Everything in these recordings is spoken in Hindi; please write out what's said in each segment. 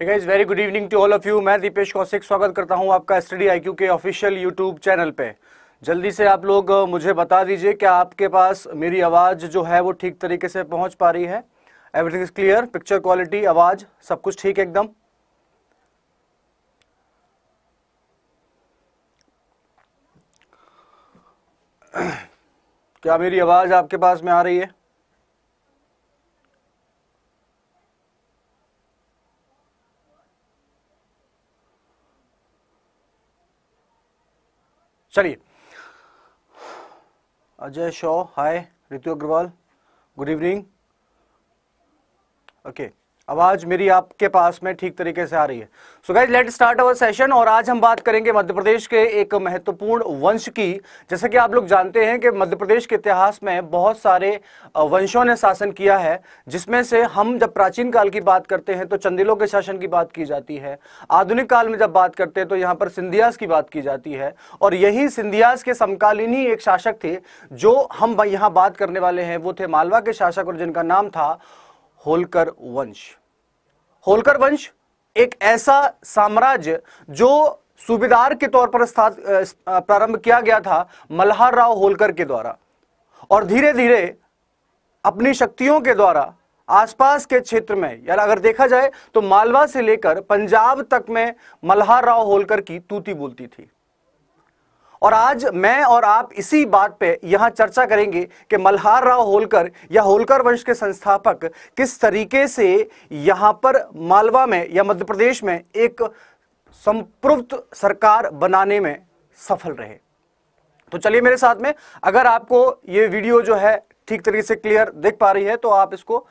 Guys very good evening to all of you मैं दीपेश कौशिक स्वागत करता हूं आपका स्टडी आईक्यू के ऑफिशियल यूट्यूब चैनल पे जल्दी से आप लोग मुझे बता दीजिए क्या आपके पास मेरी आवाज़ जो है वो ठीक तरीके से पहुंच पा रही है everything is clear picture quality आवाज़ सब कुछ ठीक है एकदम क्या मेरी आवाज़ आपके पास में आ रही है चलिए Ajay Shaw hi Ritu Agarwal good evening okay आवाज मेरी आपके पास में ठीक तरीके से आ रही है so guys let start our session और आज हम बात करेंगे मध्य प्रदेश के एक महत्वपूर्ण वंश की जैसे कि आप लोग जानते हैं कि मध्य प्रदेश के इतिहास में बहुत सारे वंशों ने शासन किया है जिसमें से हम जब प्राचीन काल की बात करते हैं तो चंदिलों के शासन की बात की जाती है आधुनिक काल में जब बात करते हैं तो यहाँ पर सिंधियास की बात की जाती है और यही सिंधियास के समकालीन ही एक शासक थे जो हम यहाँ बात करने वाले हैं वो थे मालवा के शासक और जिनका नाम था होलकर वंश होलकर वंश एक ऐसा साम्राज्य जो सूबेदार के तौर पर प्रारंभ किया गया था मल्हार राव होलकर के द्वारा और धीरे धीरे अपनी शक्तियों के द्वारा आसपास के क्षेत्र में यार अगर देखा जाए तो मालवा से लेकर पंजाब तक में मल्हार राव होलकर की तूती बोलती थी और आज मैं और आप इसी बात पे यहां चर्चा करेंगे कि मल्हार राव होलकर या होलकर वंश के संस्थापक किस तरीके से यहां पर मालवा में या मध्य प्रदेश में एक संप्रुप्त सरकार बनाने में सफल रहे तो चलिए मेरे साथ में अगर आपको ये वीडियो जो है ठीक तरीके से क्लियर देख पा रही है तो आप इसको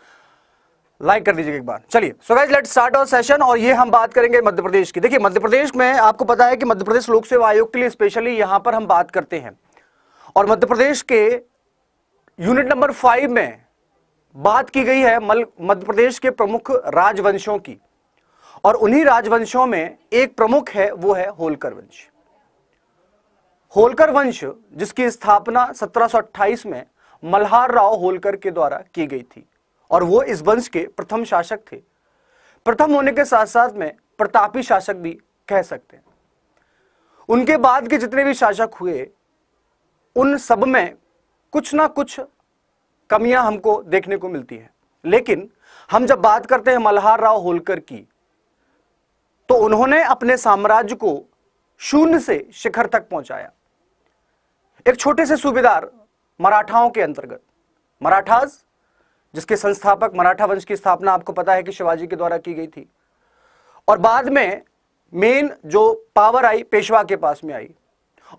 लाइक कर दीजिएगा एक बार चलिए so guys let's start our session और ये हम बात करेंगे मध्य प्रदेश की देखिए मध्य प्रदेश में आपको पता है कि मध्य प्रदेश लोक सेवा आयोग के लिए स्पेशली यहां पर हम बात करते हैं और मध्य प्रदेश के यूनिट नंबर फाइव में बात की गई है मध्य प्रदेश के प्रमुख राजवंशों की और उन्हीं राजवंशों में एक प्रमुख है वो है होलकर वंश होलकर वंश जिसकी स्थापना 1728 में मल्हार राव होलकर के द्वारा की गई थी और वो इस वंश के प्रथम शासक थे प्रथम होने के साथ साथ में प्रतापी शासक भी कह सकते हैं उनके बाद के जितने भी शासक हुए उन सब में कुछ ना कुछ कमियां हमको देखने को मिलती है लेकिन हम जब बात करते हैं मल्हार राव होलकर की तो उन्होंने अपने साम्राज्य को शून्य से शिखर तक पहुंचाया एक छोटे से सूबेदार मराठाओं के अंतर्गत मराठाज जिसके संस्थापक मराठा वंश की स्थापना आपको पता है कि शिवाजी के द्वारा की गई थी और बाद में मेन जो पावर आई पेशवा के पास में आई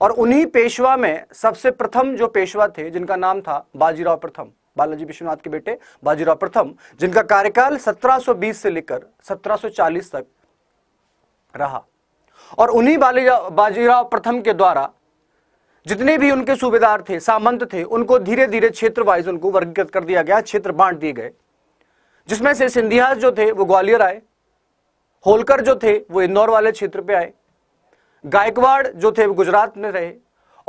और उन्हीं पेशवा में सबसे प्रथम जो पेशवा थे जिनका नाम था बाजीराव प्रथम बालाजी विश्वनाथ के बेटे बाजीराव प्रथम जिनका कार्यकाल 1720 से लेकर 1740 तक रहा और उन्हीं बाजीराव प्रथम के द्वारा जितने भी उनके सूबेदार थे सामंत थे उनको धीरे धीरे क्षेत्र वाइज उनको वर्गीकृत कर दिया गया क्षेत्र बांट दिए गए जिसमें से सिंधिया जो थे वो ग्वालियर आए होलकर जो थे वो इंदौर वाले क्षेत्र पे आए गायकवाड़ जो थे वो गुजरात में रहे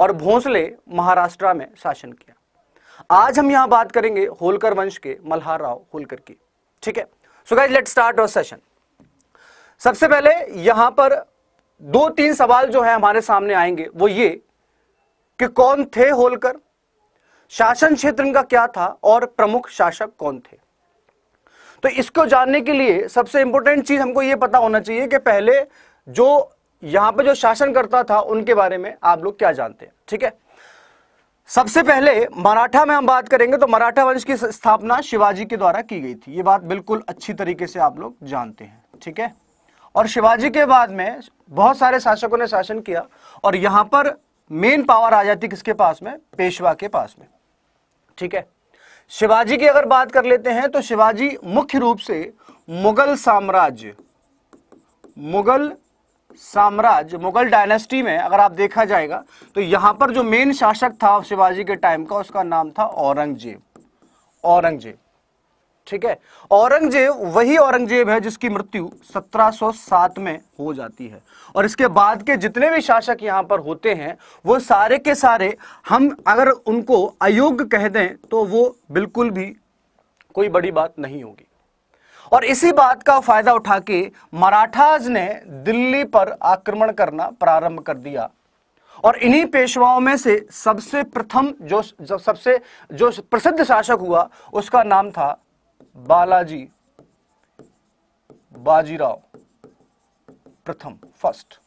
और भोंसले महाराष्ट्र में शासन किया आज हम यहां बात करेंगे होलकर वंश के मल्हार राव होलकर की ठीक है so guys let start our session सबसे पहले यहां पर दो तीन सवाल जो है हमारे सामने आएंगे वो ये कि कौन थे होलकर शासन क्षेत्र इनका क्या था और प्रमुख शासक कौन थे तो इसको जानने के लिए सबसे इंपॉर्टेंट चीज हमको यह पता होना चाहिए कि पहले जो यहां पे जो शासन करता था उनके बारे में आप लोग क्या जानते हैं ठीक है सबसे पहले मराठा में हम बात करेंगे तो मराठा वंश की स्थापना शिवाजी के द्वारा की गई थी ये बात बिल्कुल अच्छी तरीके से आप लोग जानते हैं ठीक है और शिवाजी के बाद में बहुत सारे शासकों ने शासन किया और यहां पर मेन पावर आ जाती किसके पास में पेशवा के पास में ठीक है शिवाजी की अगर बात कर लेते हैं तो शिवाजी मुख्य रूप से मुगल साम्राज्य मुगल साम्राज्य मुगल डायनेस्टी में अगर आप देखा जाएगा तो यहां पर जो मेन शासक था शिवाजी के टाइम का उसका नाम था औरंगजेब औरंगजेब ठीक है औरंगजेब वही औरंगजेब है जिसकी मृत्यु 1707 में हो जाती है और इसके बाद के जितने भी शासक यहां पर होते हैं वो सारे के सारे हम अगर उनको अयोग्य कह दें तो वो बिल्कुल भी कोई बड़ी बात नहीं होगी और इसी बात का फायदा उठा के मराठाज ने दिल्ली पर आक्रमण करना प्रारंभ कर दिया और इन्हीं पेशवाओं में से सबसे प्रथम जो, जो सबसे जो प्रसिद्ध शासक हुआ उसका नाम था बालाजी बाजीराव प्रथम फर्स्ट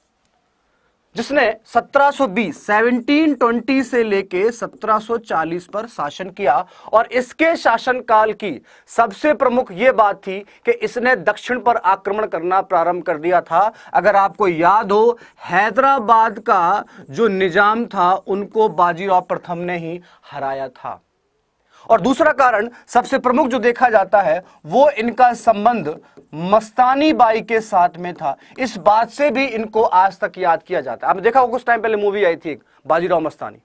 जिसने 1720 1720 से लेके 1740 पर शासन किया और इसके शासनकाल की सबसे प्रमुख यह बात थी कि इसने दक्षिण पर आक्रमण करना प्रारंभ कर दिया था अगर आपको याद हो हैदराबाद का जो निजाम था उनको बाजीराव प्रथम ने ही हराया था और दूसरा कारण सबसे प्रमुख जो देखा जाता है वो इनका संबंध मस्तानी बाई के साथ में था इस बात से भी इनको आज तक याद किया जाता है आपने देखा कुछ टाइम पहले मूवी आई थी एक बाजीराव मस्तानी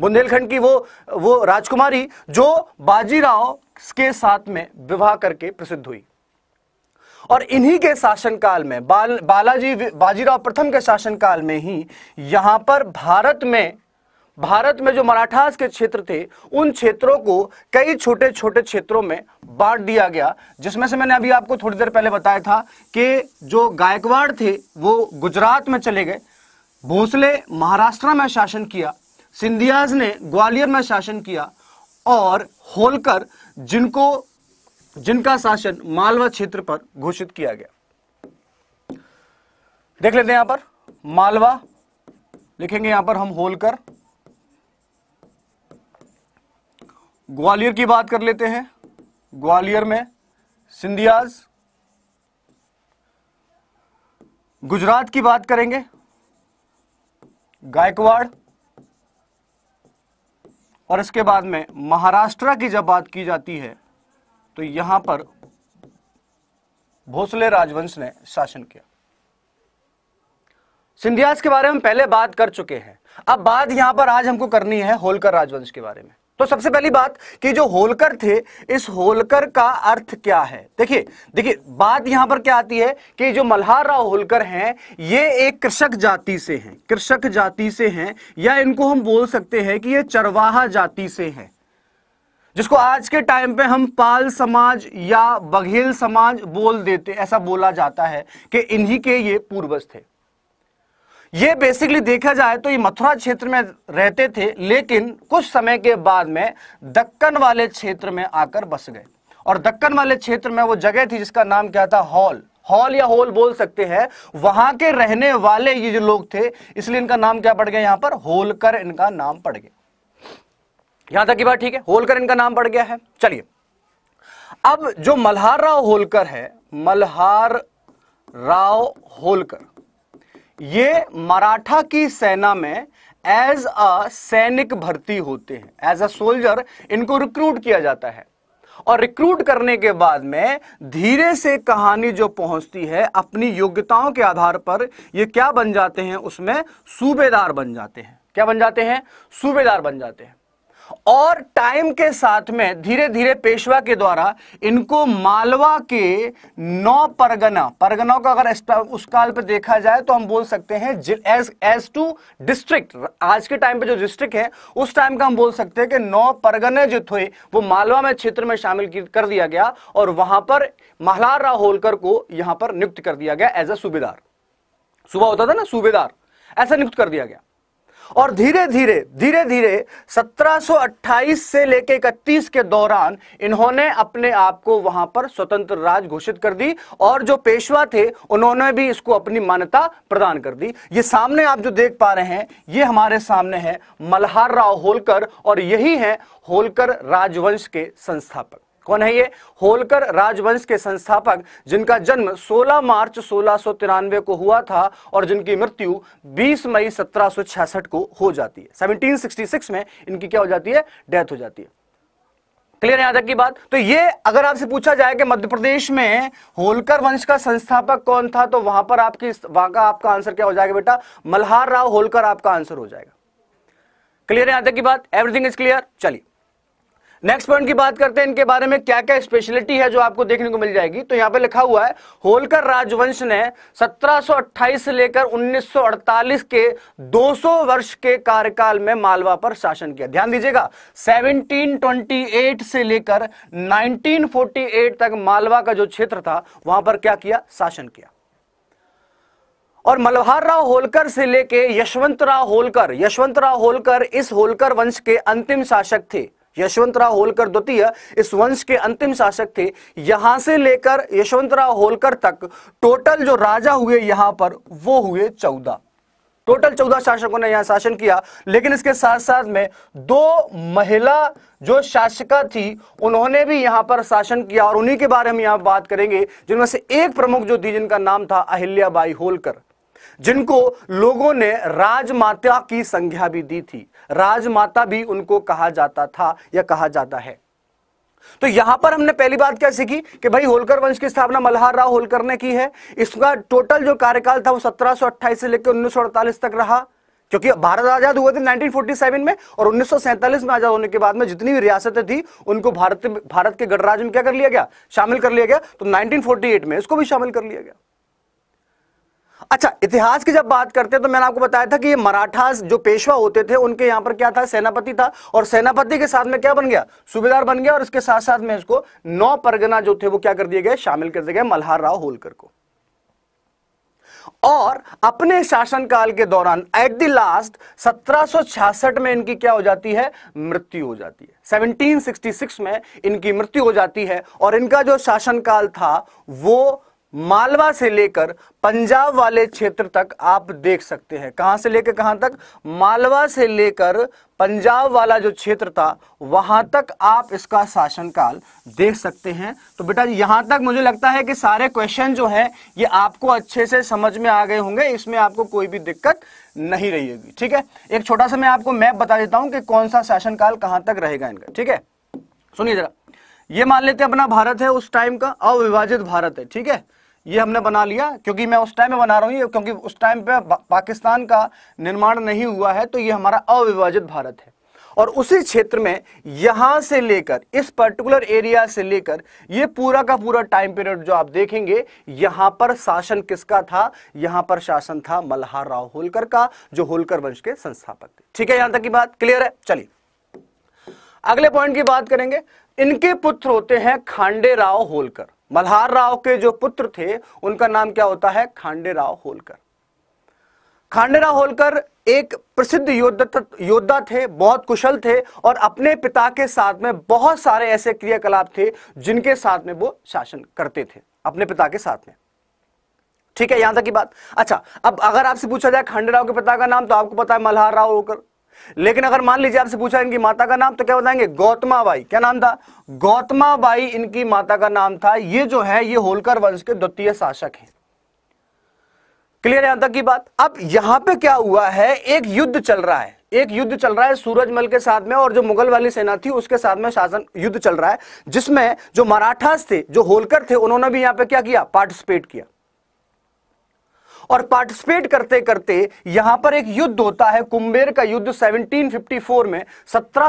बुंदेलखंड की वो वो राजकुमारी जो बाजीराव के साथ में विवाह करके प्रसिद्ध हुई और इन्हीं के शासनकाल में बाल बालाजी बाजीराव प्रथम के शासनकाल में ही यहां पर भारत में भारत में जो मराठास के क्षेत्र थे उन क्षेत्रों को कई छोटे छोटे क्षेत्रों में बांट दिया गया जिसमें से मैंने अभी आपको थोड़ी देर पहले बताया था कि जो गायकवाड़ थे वो गुजरात में चले गए भोसले महाराष्ट्र में शासन किया सिंधियाज ने ग्वालियर में शासन किया और होलकर जिनको जिनका शासन मालवा क्षेत्र पर घोषित किया गया देख लेते हैं यहां पर मालवा लिखेंगे यहां पर हम होलकर ग्वालियर की बात कर लेते हैं ग्वालियर में सिंधियाज गुजरात की बात करेंगे गायकवाड़ और इसके बाद में महाराष्ट्र की जब बात की जाती है तो यहां पर भोसले राजवंश ने शासन किया सिंधियाज के बारे में पहले बात कर चुके हैं अब बात यहां पर आज हमको करनी है होलकर राजवंश के बारे में तो सबसे पहली बात कि जो होलकर थे इस होलकर का अर्थ क्या है देखिए देखिए बात यहां पर क्या आती है कि जो मल्हार राव होलकर हैं ये एक कृषक जाति से हैं कृषक जाति से हैं या इनको हम बोल सकते हैं कि ये चरवाहा जाति से हैं जिसको आज के टाइम पे हम पाल समाज या बघेल समाज बोल देते ऐसा बोला जाता है कि इन्हीं के ये पूर्वज थे ये बेसिकली देखा जाए तो ये मथुरा क्षेत्र में रहते थे लेकिन कुछ समय के बाद में दक्कन वाले क्षेत्र में आकर बस गए और दक्कन वाले क्षेत्र में वो जगह थी जिसका नाम क्या था हॉल हॉल या होल बोल सकते हैं वहां के रहने वाले ये जो लोग थे इसलिए इनका नाम क्या पड़ गया यहां पर होलकर इनका नाम पड़ गया यहां तक की बात ठीक है होलकर इनका नाम पड़ गया है चलिए अब जो मल्हार राव होलकर है मल्हार राव होलकर ये मराठा की सेना में एज अ सैनिक भर्ती होते हैं एज अ सोल्जर इनको रिक्रूट किया जाता है और रिक्रूट करने के बाद में धीरे से कहानी जो पहुंचती है अपनी योग्यताओं के आधार पर ये क्या बन जाते हैं उसमें सूबेदार बन जाते हैं क्या बन जाते हैं सूबेदार बन जाते हैं और टाइम के साथ में धीरे धीरे पेशवा के द्वारा इनको मालवा के नौ परगना परगना का अगर उस काल पर देखा जाए तो हम बोल सकते हैं एस, एस टू डिस्ट्रिक्ट आज के टाइम पे जो डिस्ट्रिक्ट है उस टाइम का हम बोल सकते हैं कि नौ परगने जो थे वो मालवा में क्षेत्र में शामिल कर दिया गया और वहां पर महलार राव होलकर को यहां पर नियुक्त कर दिया गया एज ए सूबेदार सुबह होता था ना सूबेदार ऐसा नियुक्त कर दिया गया और धीरे धीरे धीरे धीरे 1728 से लेकर इकतीस के दौरान इन्होंने अपने आप को वहां पर स्वतंत्र राज घोषित कर दी और जो पेशवा थे उन्होंने भी इसको अपनी मान्यता प्रदान कर दी ये सामने आप जो देख पा रहे हैं ये हमारे सामने है मल्हार राव होलकर और यही है होलकर राजवंश के संस्थापक कौन है ये होलकर राजवंश के संस्थापक जिनका जन्म 16 मार्च सोलह को हुआ था और जिनकी मृत्यु 20 मई 1766 को हो जाती है 1766 में इनकी क्या हो जाती है डेथ हो जाती है क्लियर यहां तक की बात तो ये अगर आपसे पूछा जाए कि मध्य प्रदेश में होलकर वंश का संस्थापक कौन था तो वहां पर आपकी वहां का आपका आंसर क्या हो जाएगा बेटा मल्हार राव होलकर आपका आंसर हो जाएगा क्लियर यहां तक की बात एवरीथिंग इज क्लियर चलिए नेक्स्ट पॉइंट की बात करते हैं इनके बारे में क्या क्या स्पेशलिटी है जो आपको देखने को मिल जाएगी तो यहाँ पे लिखा हुआ है होलकर राजवंश ने 1728 से लेकर 1948 के 200 वर्ष के कार्यकाल में मालवा पर शासन किया ध्यान दीजिएगा 1728 से लेकर 1948 तक मालवा का जो क्षेत्र था वहां पर क्या किया शासन किया और मल्हार राव होलकर से लेके यशवंत राव होलकर यशवंत राव होलकर इस होलकर वंश के अंतिम शासक थे यशवंतराव होलकर द्वितीय इस वंश के अंतिम शासक थे यहां से लेकर यशवंतराव होलकर तक टोटल जो राजा हुए यहां पर वो हुए चौदह टोटल चौदह शासकों ने यहां शासन किया लेकिन इसके साथ साथ में दो महिला जो शासिका थी उन्होंने भी यहां पर शासन किया और उन्हीं के बारे में यहां बात करेंगे जिनमें से एक प्रमुख जो थी जिनका नाम था अहिल्याबाई होलकर जिनको लोगों ने राजमाता की संज्ञा भी दी थी राजमाता भी उनको कहा जाता था या कहा जाता है तो यहां पर हमने पहली बात क्या सीखी कि भाई होलकर वंश की स्थापना मल्हार राव होलकर ने की है इसका टोटल जो कार्यकाल था वो सत्रह से लेकर उन्नीस तक रहा क्योंकि भारत आजाद हुए थे 1947 में और उन्नीस में आजाद होने के बाद में जितनी भी रियासतें थी उनको भारत भारत के गणराज्य में क्या कर लिया गया शामिल कर लिया गया तो 1948 में इसको भी शामिल कर लिया गया अच्छा इतिहास की जब बात करते हैं तो मैंने आपको बताया था कि ये मराठास जो पेशवा होते थे उनके यहां पर क्या था सेनापति था और सेनापति के साथ में क्या बन गया सूबेदार बन गया और इसके साथ साथ में इसको नौ परगना जो थे वो क्या कर दिए गए शामिल कर दिए गए मल्हार राव होलकर को और अपने शासनकाल के दौरान एट द लास्ट 1766 में इनकी क्या हो जाती है मृत्यु हो जाती है 1766 में इनकी मृत्यु हो जाती है और इनका जो शासनकाल था वो मालवा से लेकर पंजाब वाले क्षेत्र तक आप देख सकते हैं कहां से लेकर कहां तक मालवा से लेकर पंजाब वाला जो क्षेत्र था वहां तक आप इसका शासनकाल देख सकते हैं तो बेटा यहां तक मुझे लगता है कि सारे क्वेश्चन जो है ये आपको अच्छे से समझ में आ गए होंगे इसमें आपको कोई भी दिक्कत नहीं रहेगी ठीक है एक छोटा सा मैं आपको मैप बता देता हूं कि कौन सा शासनकाल कहां तक रहेगा इनका ठीक है सुनिए जरा ये मान लेते हैं अपना भारत है उस टाइम का अविभाजित भारत है ठीक है ये हमने बना लिया क्योंकि मैं उस टाइम में बना रहा हूँ क्योंकि उस टाइम पे पाकिस्तान का निर्माण नहीं हुआ है तो ये हमारा अविभाजित भारत है और उसी क्षेत्र में यहां से लेकर इस पर्टिकुलर एरिया से लेकर ये पूरा का पूरा टाइम पीरियड जो आप देखेंगे यहां पर शासन किसका था यहां पर शासन था मल्हार राव होलकर का जो होलकर वंश के संस्थापक थे ठीक है यहां तक की बात क्लियर है चलिए अगले पॉइंट की बात करेंगे इनके पुत्र होते हैं खांडे राव होलकर मल्हार राव के जो पुत्र थे उनका नाम क्या होता है खांडे राव होलकर खांडे राव होलकर एक प्रसिद्ध योद्धा योद्धा थे बहुत कुशल थे और अपने पिता के साथ में बहुत सारे ऐसे क्रियाकलाप थे जिनके साथ में वो शासन करते थे अपने पिता के साथ में ठीक है यहां तक की बात अच्छा अब अगर आपसे पूछा जाए खांडे राव के पिता का नाम तो आपको पता है मल्हार राव होकर लेकिन अगर मान लीजिए आपसे पूछा इनकी माता का नाम तो क्या बताएंगे गौतमा बाई क्या नाम था गौतमा बाई इनकी माता का नाम था ये जो है ये होलकर वंश के द्वितीय शासक हैं क्लियर यहां तक की बात अब यहां पे क्या हुआ है एक युद्ध चल रहा है एक युद्ध चल रहा है सूरजमल के साथ में और जो मुगल वाली सेना थी उसके साथ में शासन युद्ध चल रहा है जिसमें जो मराठास थे जो होलकर थे उन्होंने भी यहां पे क्या किया पार्टिसिपेट किया और पार्टिसिपेट करते करते यहां पर एक युद्ध होता है कुंभेर का युद्ध 1754 में सत्रह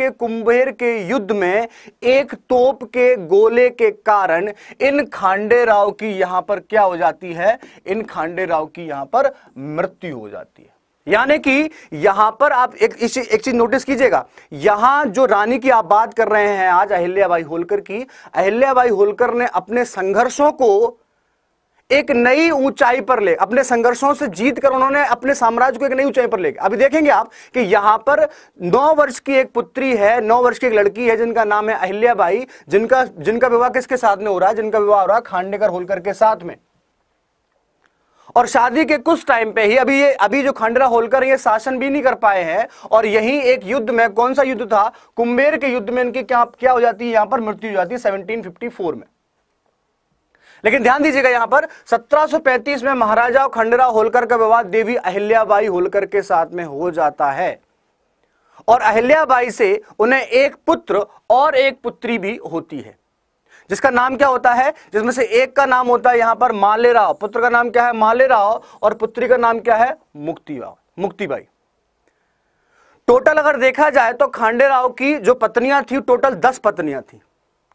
के कुंभेर के युद्ध में एक तोप के गोले के कारण इन खांडे राव की यहां पर क्या हो जाती है इन खांडे राव की यहां पर मृत्यु हो जाती है यानी कि यहां पर आप एक एक चीज नोटिस कीजिएगा यहां जो रानी की आप बात कर रहे हैं आज अहिल्याबाई होलकर की अहिल्याबाई होलकर ने अपने संघर्षों को एक नई ऊंचाई पर ले अपने संघर्षों से जीत कर उन्होंने अपने साम्राज्य को एक नई ऊंचाई पर ले अभी देखेंगे आप कि यहां पर नौ वर्ष की एक पुत्री है नौ वर्ष की एक लड़की है जिनका नाम है अहिल्याबाई जिनका जिनका विवाह किसके साथ में हो रहा है जिनका विवाह हो रहा है खांडेकर होलकर के साथ में और शादी के कुछ टाइम पे ही अभी ये अभी जो खंडरा होलकर ये शासन भी नहीं कर पाए हैं और यही एक युद्ध में कौन सा युद्ध था कुंबेर के युद्ध में इनकी क्या क्या हो जाती है यहां पर मृत्यु हो जाती है 1754 में लेकिन ध्यान दीजिएगा यहां पर 1735 में महाराजा खंडराव होलकर का विवाह देवी अहिल्याबाई होलकर के साथ में हो जाता है और अहिल्याबाई से उन्हें एक पुत्र और एक पुत्री भी होती है जिसका नाम क्या होता है जिसमें से एक का नाम होता है यहां पर माले राव पुत्र का नाम क्या है माले राव और पुत्री का नाम क्या है मुक्ति राव मुक्तिबाई टोटल अगर देखा जाए तो खांडे राव की जो पत्नियां थी टोटल दस पत्नियां थी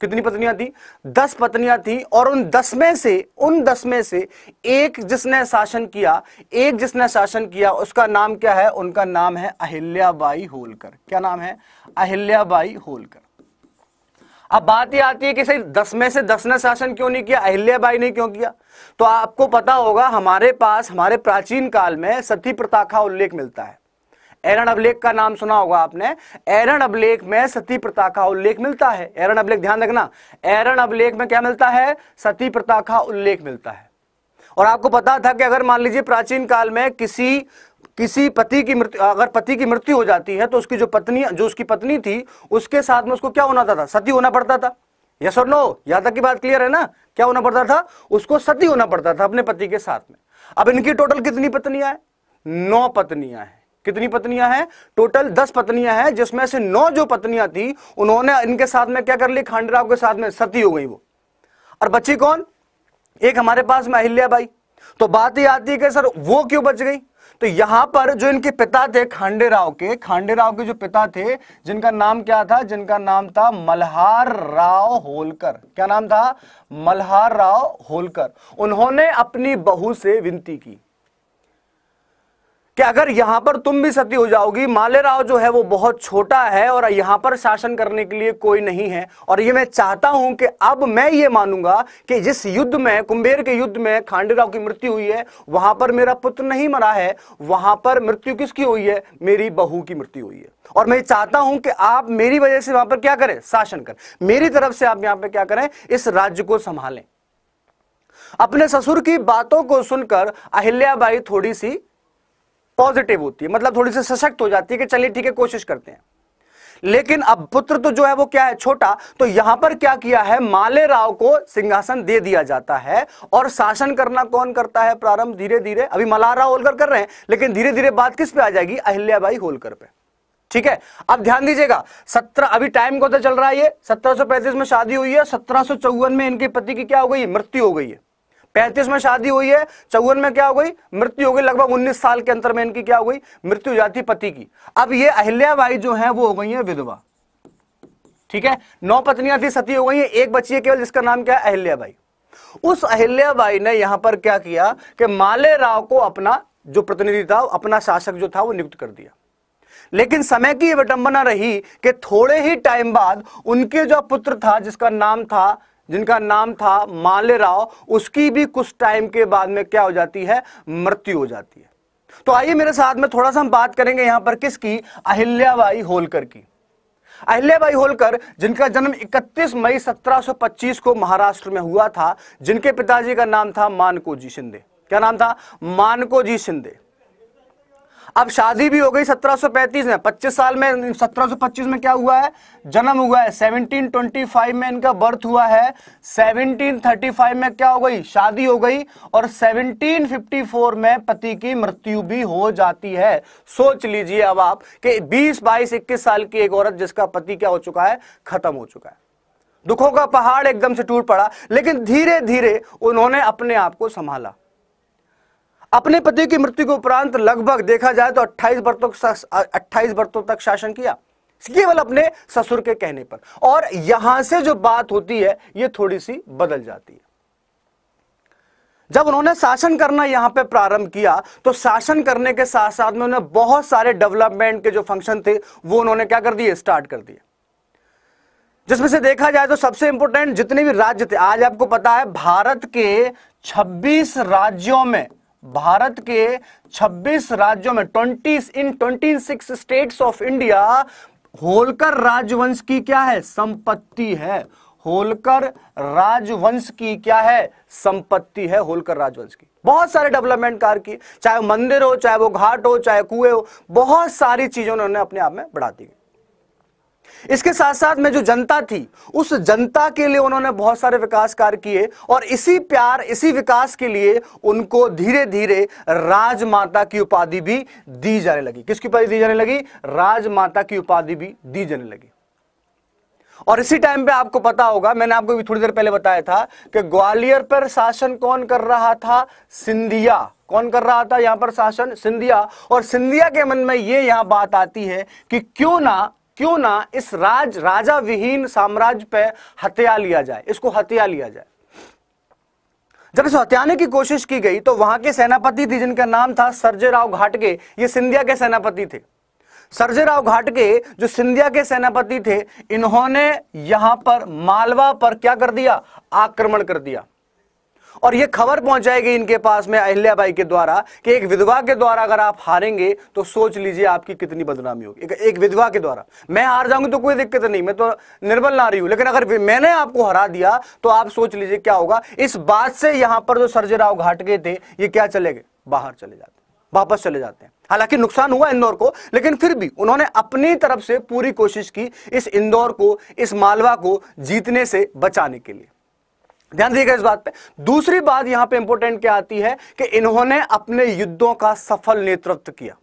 कितनी पत्नियां थी दस पत्नियां थी और उन दस में से उन दस में से एक जिसने शासन किया एक जिसने शासन किया उसका नाम क्या है उनका नाम है अहिल्याबाई होलकर क्या नाम है अहिल्याबाई होलकर अब बात यह आती है कि सही दस में से दस ने शासन क्यों नहीं किया अहिल्याबाई ने क्यों किया तो आपको पता होगा हमारे पास हमारे प्राचीन काल में सती प्रथा का उल्लेख मिलता है एरन अभिलेख का नाम सुना होगा आपने एरन अभिलेख में सती प्रथा का उल्लेख मिलता है एरन अभिलेख ध्यान रखना एरन अभिलेख में क्या मिलता है सती प्रथा का उल्लेख मिलता है और आपको पता था कि अगर मान लीजिए प्राचीन काल में किसी किसी पति की मृत्यु अगर पति की मृत्यु हो जाती है तो उसकी जो पत्नी जो उसकी पत्नी थी उसके साथ में उसको क्या होना था, था? सती होना पड़ता था यस और नो यहां तक की बात क्लियर है ना क्या होना पड़ता था उसको सती होना पड़ता था अपने पति के साथ में अब इनकी टोटल कितनी पत्नियां हैं नौ पत्नियां हैं कितनी पत्नियां हैं टोटल दस पत्नियां हैं जिसमें से नौ जो पत्नियां थी उन्होंने इनके साथ में क्या कर ली खांडराव के साथ में सती हो गई वो और बच्ची कौन एक हमारे पास में अहिल्या बाई तो बात ही आती है कि सर वो क्यों बच गई तो यहां पर जो इनके पिता थे खांडे राव के खांडे राव के जो पिता थे जिनका नाम क्या था जिनका नाम था मल्हार राव होलकर क्या नाम था मल्हार राव होलकर उन्होंने अपनी बहू से विनती की कि अगर यहां पर तुम भी सती हो जाओगी माले राव जो है वो बहुत छोटा है और यहां पर शासन करने के लिए कोई नहीं है और ये मैं चाहता हूं कि अब मैं ये मानूंगा कि जिस युद्ध में कुंबेर के युद्ध में खांडेराव की मृत्यु हुई है वहां पर मेरा पुत्र नहीं मरा है वहां पर मृत्यु किसकी हुई है मेरी बहू की मृत्यु हुई है और मैं चाहता हूं कि आप मेरी वजह से वहां पर क्या करें शासन करें मेरी तरफ से आप यहां पर क्या करें इस राज्य को संभालें अपने ससुर की बातों को सुनकर अहिल्याबाई थोड़ी सी पॉजिटिव होती है मतलब थोड़ी सी सशक्त हो जाती है कि चलिए ठीक है कोशिश करते हैं लेकिन अब पुत्र तो जो है वो क्या है छोटा तो यहां पर क्या किया है माले राव को सिंहासन दे दिया जाता है और शासन करना कौन करता है प्रारंभ धीरे धीरे अभी राव होलकर कर रहे हैं लेकिन धीरे धीरे बात किस पे आ जाएगी अहिल्याबाई होलकर पे ठीक है अब ध्यान दीजिएगा सत्रह अभी टाइम को तो चल रहा है ये सत्रह में शादी हुई है सत्रह में इनके पति की क्या हो गई मृत्यु हो गई है पैंतीस में शादी हुई है चौवन में क्या हो गई मृत्यु हो गई लगभग उन्नीस साल के अंतर में इनकी क्या हो गई मृत्यु जाती पति की अब ये अहिल्याबाई जो है वो हो गई है विधवा ठीक है नौ पत्नियां थी सती हो गई है एक बची है केवल जिसका नाम क्या है अहिल्याबाई उस अहिल्याबाई ने यहां पर क्या किया कि माले राव को अपना जो प्रतिनिधि था अपना शासक जो था वो नियुक्त कर दिया लेकिन समय की विडंबना रही कि थोड़े ही टाइम बाद उनके जो पुत्र था जिसका नाम था जिनका नाम था माले राव उसकी भी कुछ टाइम के बाद में क्या हो जाती है मृत्यु हो जाती है तो आइए मेरे साथ में थोड़ा सा हम बात करेंगे यहां पर किसकी अहिल्याबाई होलकर की अहिल्याबाई होलकर जिनका जन्म 31 मई 1725 को महाराष्ट्र में हुआ था जिनके पिताजी का नाम था मानको जी शिंदे क्या नाम था मानको जी शिंदे अब शादी भी हो गई 1735 में 25 साल में 1725 में क्या हुआ है जन्म हुआ है 1725 में इनका बर्थ हुआ है 1735 में क्या हो गई शादी हो गई और 1754 में पति की मृत्यु भी हो जाती है सोच लीजिए अब आप कि 20 बाईस इक्कीस साल की एक औरत जिसका पति क्या हो चुका है खत्म हो चुका है दुखों का पहाड़ एकदम से टूट पड़ा लेकिन धीरे धीरे उन्होंने अपने आप को संभाला अपने पति की मृत्यु के उपरांत लगभग देखा जाए तो 28 वर्षों अट्ठाईस वर्षों तक शासन किया केवल अपने ससुर के कहने पर और यहां से जो बात होती है ये थोड़ी सी बदल जाती है जब उन्होंने शासन करना यहां पे प्रारंभ किया तो शासन करने के साथ साथ में उन्होंने बहुत सारे डेवलपमेंट के जो फंक्शन थे वो उन्होंने क्या कर दिए स्टार्ट कर दिए जिसमें से देखा जाए तो सबसे इंपोर्टेंट जितने भी राज्य थे आज आपको पता है भारत के 26 राज्यों में भारत के 26 राज्यों में twenty in twenty six states of India Holkar राजवंश की क्या है संपत्ति है होलकर राजवंश की क्या है संपत्ति है होलकर राजवंश की बहुत सारे डेवलपमेंट कार की चाहे मंदिर हो चाहे वो घाट हो चाहे कुएं हो बहुत सारी चीजें उन्होंने अपने आप में बढ़ा दी इसके साथ साथ में जो जनता थी उस जनता के लिए उन्होंने बहुत सारे विकास कार्य किए और इसी प्यार इसी विकास के लिए उनको धीरे धीरे राजमाता की उपाधि भी दी जाने लगी किसकी उपाधि दी जाने लगी राजमाता की उपाधि भी दी जाने लगी और इसी टाइम पे आपको पता होगा मैंने आपको भी थोड़ी देर पहले बताया था कि ग्वालियर पर शासन कौन कर रहा था सिंधिया कौन कर रहा था यहां पर शासन सिंधिया और सिंधिया के मन में ये यहां बात आती है कि क्यों ना क्यों ना इस राज राजा विहीन साम्राज्य पे हत्या लिया जाए इसको हत्या लिया जाए जब इस हत्याने की कोशिश की गई तो वहां के सेनापति थे जिनका नाम था राव घाटके ये सिंधिया के सेनापति थे सरजे राव घाटके जो सिंधिया के सेनापति थे इन्होंने यहां पर मालवा पर क्या कर दिया आक्रमण कर दिया और ये खबर पहुंच जाएगी इनके पास में बाई के द्वारा कि एक विधवा के द्वारा अगर आप हारेंगे तो सोच लीजिए आपकी कितनी बदनामी होगी एक, एक विधवा के द्वारा मैं हार जाऊंगी तो कोई दिक्कत नहीं मैं तो निर्बल ना रही हूं लेकिन अगर मैंने आपको हरा दिया तो आप सोच लीजिए क्या होगा इस बात से यहां पर जो सरजे राव घाट गए थे ये क्या चले गए बाहर चले जाते वापस चले जाते हैं हालांकि नुकसान हुआ इंदौर को लेकिन फिर भी उन्होंने अपनी तरफ से पूरी कोशिश की इस इंदौर को इस मालवा को जीतने से बचाने के लिए ध्यान दीजिएगा इस बात पे दूसरी बात यहां पे इंपोर्टेंट क्या आती है कि इन्होंने अपने युद्धों का सफल नेतृत्व किया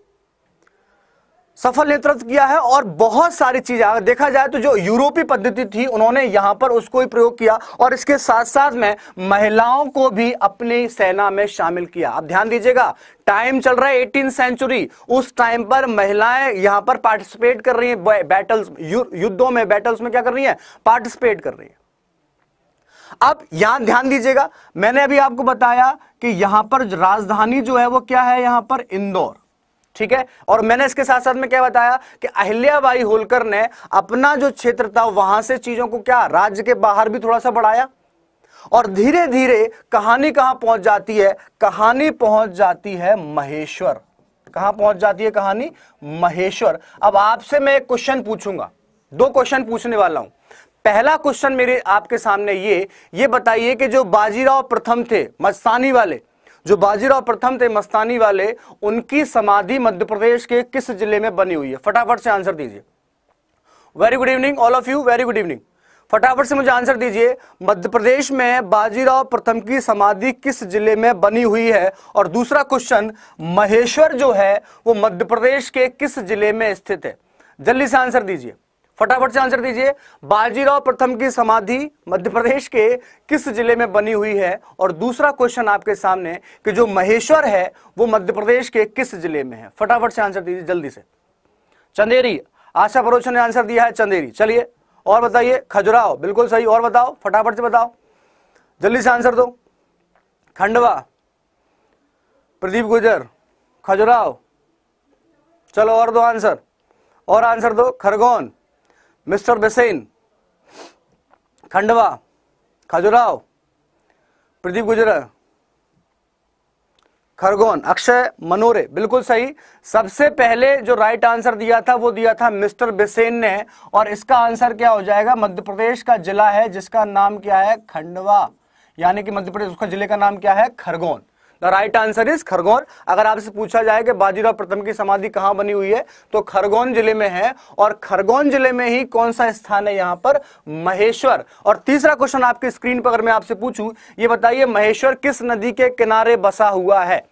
सफल नेतृत्व किया है और बहुत सारी चीजें अगर देखा जाए तो जो यूरोपीय पद्धति थी उन्होंने यहां पर उसको ही प्रयोग किया और इसके साथ साथ में महिलाओं को भी अपनी सेना में शामिल किया आप ध्यान दीजिएगा टाइम चल रहा है एटीन सेंचुरी उस टाइम पर महिलाएं यहां पर पार्टिसिपेट कर रही हैं बैटल्स युद्धों में बैटल्स में क्या कर रही है पार्टिसिपेट कर रही है अब यहां ध्यान दीजिएगा मैंने अभी आपको बताया कि यहां पर राजधानी जो है वो क्या है यहां पर इंदौर ठीक है और मैंने इसके साथ साथ में क्या बताया कि अहिल्याबाई होलकर ने अपना जो क्षेत्र था वहां से चीजों को क्या राज्य के बाहर भी थोड़ा सा बढ़ाया और धीरे धीरे कहानी कहां पहुंच जाती है कहानी पहुंच जाती है महेश्वर कहां पहुंच जाती है कहानी महेश्वर अब आपसे मैं एक क्वेश्चन पूछूंगा दो क्वेश्चन पूछने वाला हूं पहला क्वेश्चन मेरे आपके सामने ये ये बताइए कि जो बाजीराव प्रथम थे मस्तानी वाले जो बाजीराव प्रथम थे मस्तानी वाले उनकी समाधि मध्य प्रदेश के किस जिले में बनी हुई है फटाफट से आंसर दीजिए very good evening all of you very good evening फटाफट से मुझे आंसर दीजिए मध्य प्रदेश में बाजीराव प्रथम की समाधि किस जिले में बनी हुई है और दूसरा क्वेश्चन महेश्वर जो है वो मध्य प्रदेश के किस जिले में स्थित है जल्दी से आंसर दीजिए फटाफट से आंसर दीजिए बाजीराव प्रथम की समाधि मध्य प्रदेश के किस जिले में बनी हुई है और दूसरा क्वेश्चन आपके सामने कि जो महेश्वर है वो मध्य प्रदेश के किस जिले में है फटाफट से आंसर दीजिए जल्दी से चंदेरी आशा परोचन ने आंसर दिया है चंदेरी चलिए और बताइए खजुराहो बिल्कुल सही और बताओ फटाफट से बताओ जल्दी से आंसर दो खंडवा प्रदीप गुजर खजुराव चलो और दो आंसर और आंसर दो खरगोन मिस्टर बेसेन खंडवा खजुराव प्रदीप गुजर खरगोन अक्षय मनोरे बिल्कुल सही सबसे पहले जो राइट आंसर दिया था वो दिया था मिस्टर बिसेन ने और इसका आंसर क्या हो जाएगा मध्य प्रदेश का जिला है जिसका नाम क्या है खंडवा यानी कि मध्य प्रदेश उसका जिले का नाम क्या है Khargone the right answer is Khargone अगर आपसे पूछा जाए कि बाजीराव प्रथम की समाधि कहां बनी हुई है तो खरगोन जिले में है और खरगोन जिले में ही कौन सा स्थान है यहां पर महेश्वर और तीसरा क्वेश्चन आपकी स्क्रीन पर अगर मैं आपसे पूछूं ये बताइए महेश्वर किस नदी के किनारे बसा हुआ है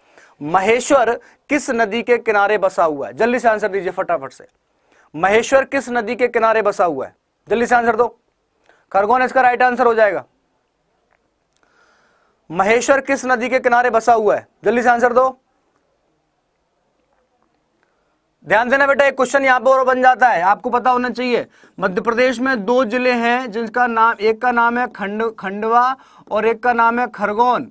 महेश्वर किस नदी के किनारे बसा हुआ है जल्दी से आंसर दीजिए फटाफट से महेश्वर किस नदी के किनारे बसा हुआ है जल्दी से आंसर दो खरगोन इसका राइट आंसर हो जाएगा महेश्वर किस नदी के किनारे बसा हुआ है जल्दी से आंसर दो ध्यान देना बेटा एक क्वेश्चन यहां पर और बन जाता है आपको पता होना चाहिए मध्य प्रदेश में दो जिले हैं जिनका नाम एक का नाम है खंड खंडवा और एक का नाम है खरगोन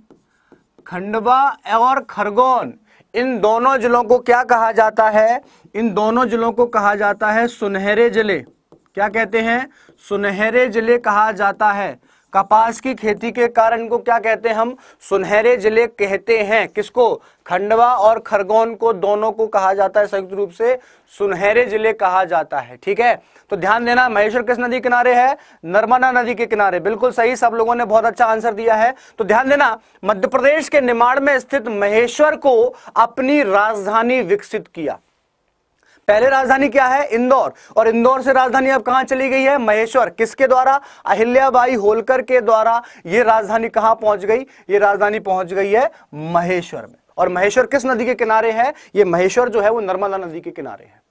खंडवा और खरगोन इन दोनों जिलों को क्या कहा जाता है इन दोनों जिलों को कहा जाता है सुनहरे जिले क्या कहते हैं सुनहरे जिले कहा जाता है कपास की खेती के कारण को क्या कहते हैं हम सुनहरे जिले कहते हैं किसको खंडवा और खरगोन को दोनों को कहा जाता है संयुक्त रूप से सुनहरे जिले कहा जाता है ठीक है तो ध्यान देना महेश्वर किस नदी किनारे है नर्मदा नदी के किनारे बिल्कुल सही सब लोगों ने बहुत अच्छा आंसर दिया है तो ध्यान देना मध्य प्रदेश के निमाड़ में स्थित महेश्वर को अपनी राजधानी विकसित किया पहले राजधानी क्या है इंदौर और इंदौर से राजधानी अब कहां चली गई है महेश्वर किसके द्वारा अहिल्याबाई होलकर के द्वारा यह राजधानी कहां पहुंच गई यह राजधानी पहुंच गई है महेश्वर में और महेश्वर किस नदी के किनारे है ये महेश्वर जो है वो नर्मदा नदी के किनारे है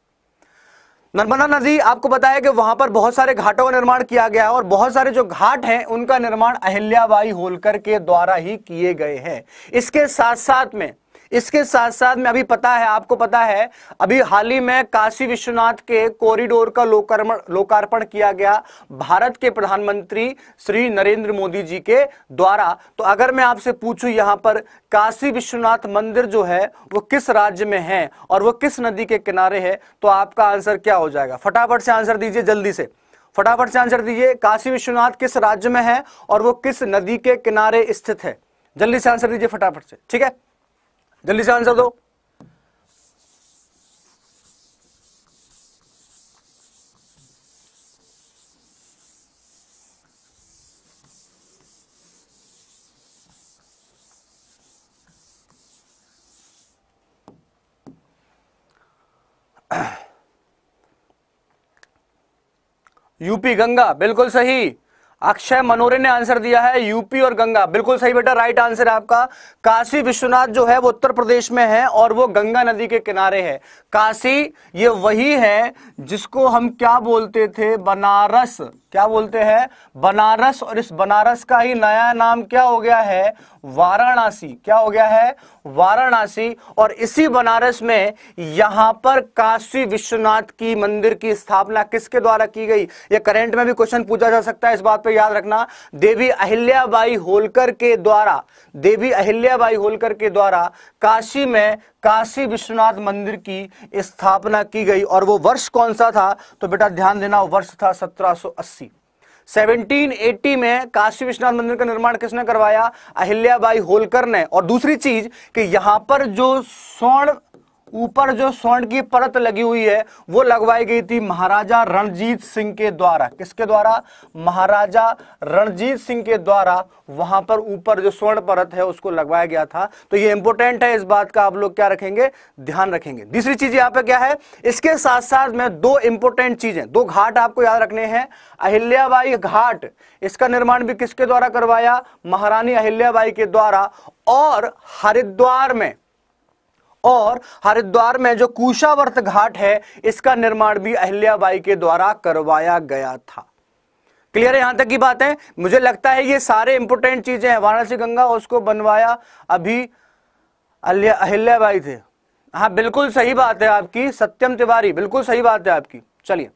नर्मदा नदी आपको बताया कि वहां पर बहुत सारे घाटों का निर्माण किया गया है और बहुत सारे जो घाट हैं उनका निर्माण अहिल्याबाई होलकर के द्वारा ही किए गए हैं इसके साथ साथ में इसके साथ साथ में अभी पता है आपको पता है अभी हाल ही में काशी विश्वनाथ के कॉरिडोर का लोकार्पण किया गया भारत के प्रधानमंत्री श्री नरेंद्र मोदी जी के द्वारा तो अगर मैं आपसे पूछूं यहां पर काशी विश्वनाथ मंदिर जो है वो किस राज्य में है और वो किस नदी के किनारे है तो आपका आंसर क्या हो जाएगा फटाफट से आंसर दीजिए जल्दी से फटाफट से आंसर दीजिए काशी विश्वनाथ किस राज्य में है और वो किस नदी के किनारे स्थित है जल्दी से आंसर दीजिए फटाफट से ठीक है जल्दी से आंसर दो यूपी गंगा बिल्कुल सही अक्षय मनोरे ने आंसर दिया है यूपी और गंगा बिल्कुल सही बेटा राइट आंसर है आपका काशी विश्वनाथ जो है वो उत्तर प्रदेश में है और वो गंगा नदी के किनारे है काशी ये वही है जिसको हम क्या बोलते थे बनारस क्या बोलते हैं बनारस और इस बनारस का ही नया नाम क्या हो गया है वाराणसी क्या हो गया है वाराणसी और इसी बनारस में यहां पर काशी विश्वनाथ की मंदिर की स्थापना किसके द्वारा की गई ये करंट में भी क्वेश्चन पूछा जा सकता है इस बात पे याद रखना देवी अहिल्याबाई होलकर के द्वारा देवी अहिल्याबाई होलकर के द्वारा काशी में काशी विश्वनाथ मंदिर की स्थापना की गई और वो वर्ष कौन सा था तो बेटा ध्यान देना वर्ष था 1780 1780 में काशी विश्वनाथ मंदिर का निर्माण किसने करवाया अहिल्याबाई होलकर ने और दूसरी चीज कि यहां पर जो स्वर्ण ऊपर जो स्वर्ण की परत लगी हुई है वो लगवाई गई थी महाराजा रणजीत सिंह के द्वारा किसके द्वारा महाराजा रणजीत सिंह के द्वारा वहां पर ऊपर जो स्वर्ण परत है उसको लगवाया गया था तो ये इंपोर्टेंट है इस बात का आप लोग क्या रखेंगे ध्यान रखेंगे दूसरी चीज यहां पे क्या है इसके साथ साथ में दो इंपोर्टेंट चीजें दो घाट आपको याद रखने हैं अहिल्याबाई घाट इसका निर्माण भी किसके द्वारा करवाया महारानी अहिल्याबाई के द्वारा और हरिद्वार में और हरिद्वार में जो कुशावर्त घाट है इसका निर्माण भी अहिल्याबाई के द्वारा करवाया गया था क्लियर है यहां तक की बात है मुझे लगता है ये सारे इंपोर्टेंट चीजें हैं वाराणसी गंगा उसको बनवाया अभी अहिल्याबाई थे हाँ बिल्कुल सही बात है आपकी सत्यम तिवारी बिल्कुल सही बात है आपकी चलिए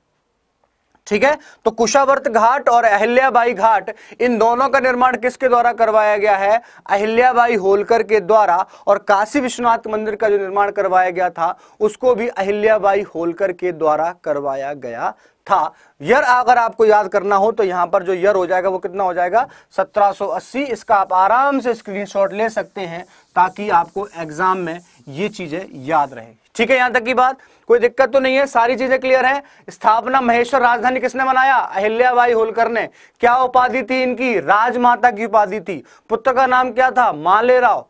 ठीक है तो कुशावर्त घाट और अहिल्याबाई घाट इन दोनों का निर्माण किसके द्वारा करवाया गया है अहिल्याबाई होलकर के द्वारा और काशी विश्वनाथ मंदिर का जो निर्माण करवाया गया था उसको भी अहिल्याबाई होलकर के द्वारा करवाया गया था यर अगर आपको याद करना हो तो यहां पर जो यर हो जाएगा वो कितना हो जाएगा 1780 इसका आप आराम से स्क्रीनशॉट ले सकते हैं ताकि आपको एग्जाम में ये चीज़ें याद रहे ठीक है यहां तक की बात कोई दिक्कत तो नहीं है सारी चीजें क्लियर है स्थापना महेश्वर राजधानी किसने बनाया अहिल्याबाई होलकर ने क्या उपाधि थी इनकी राजमाता की उपाधि थी पुत्र का नाम क्या था माले राव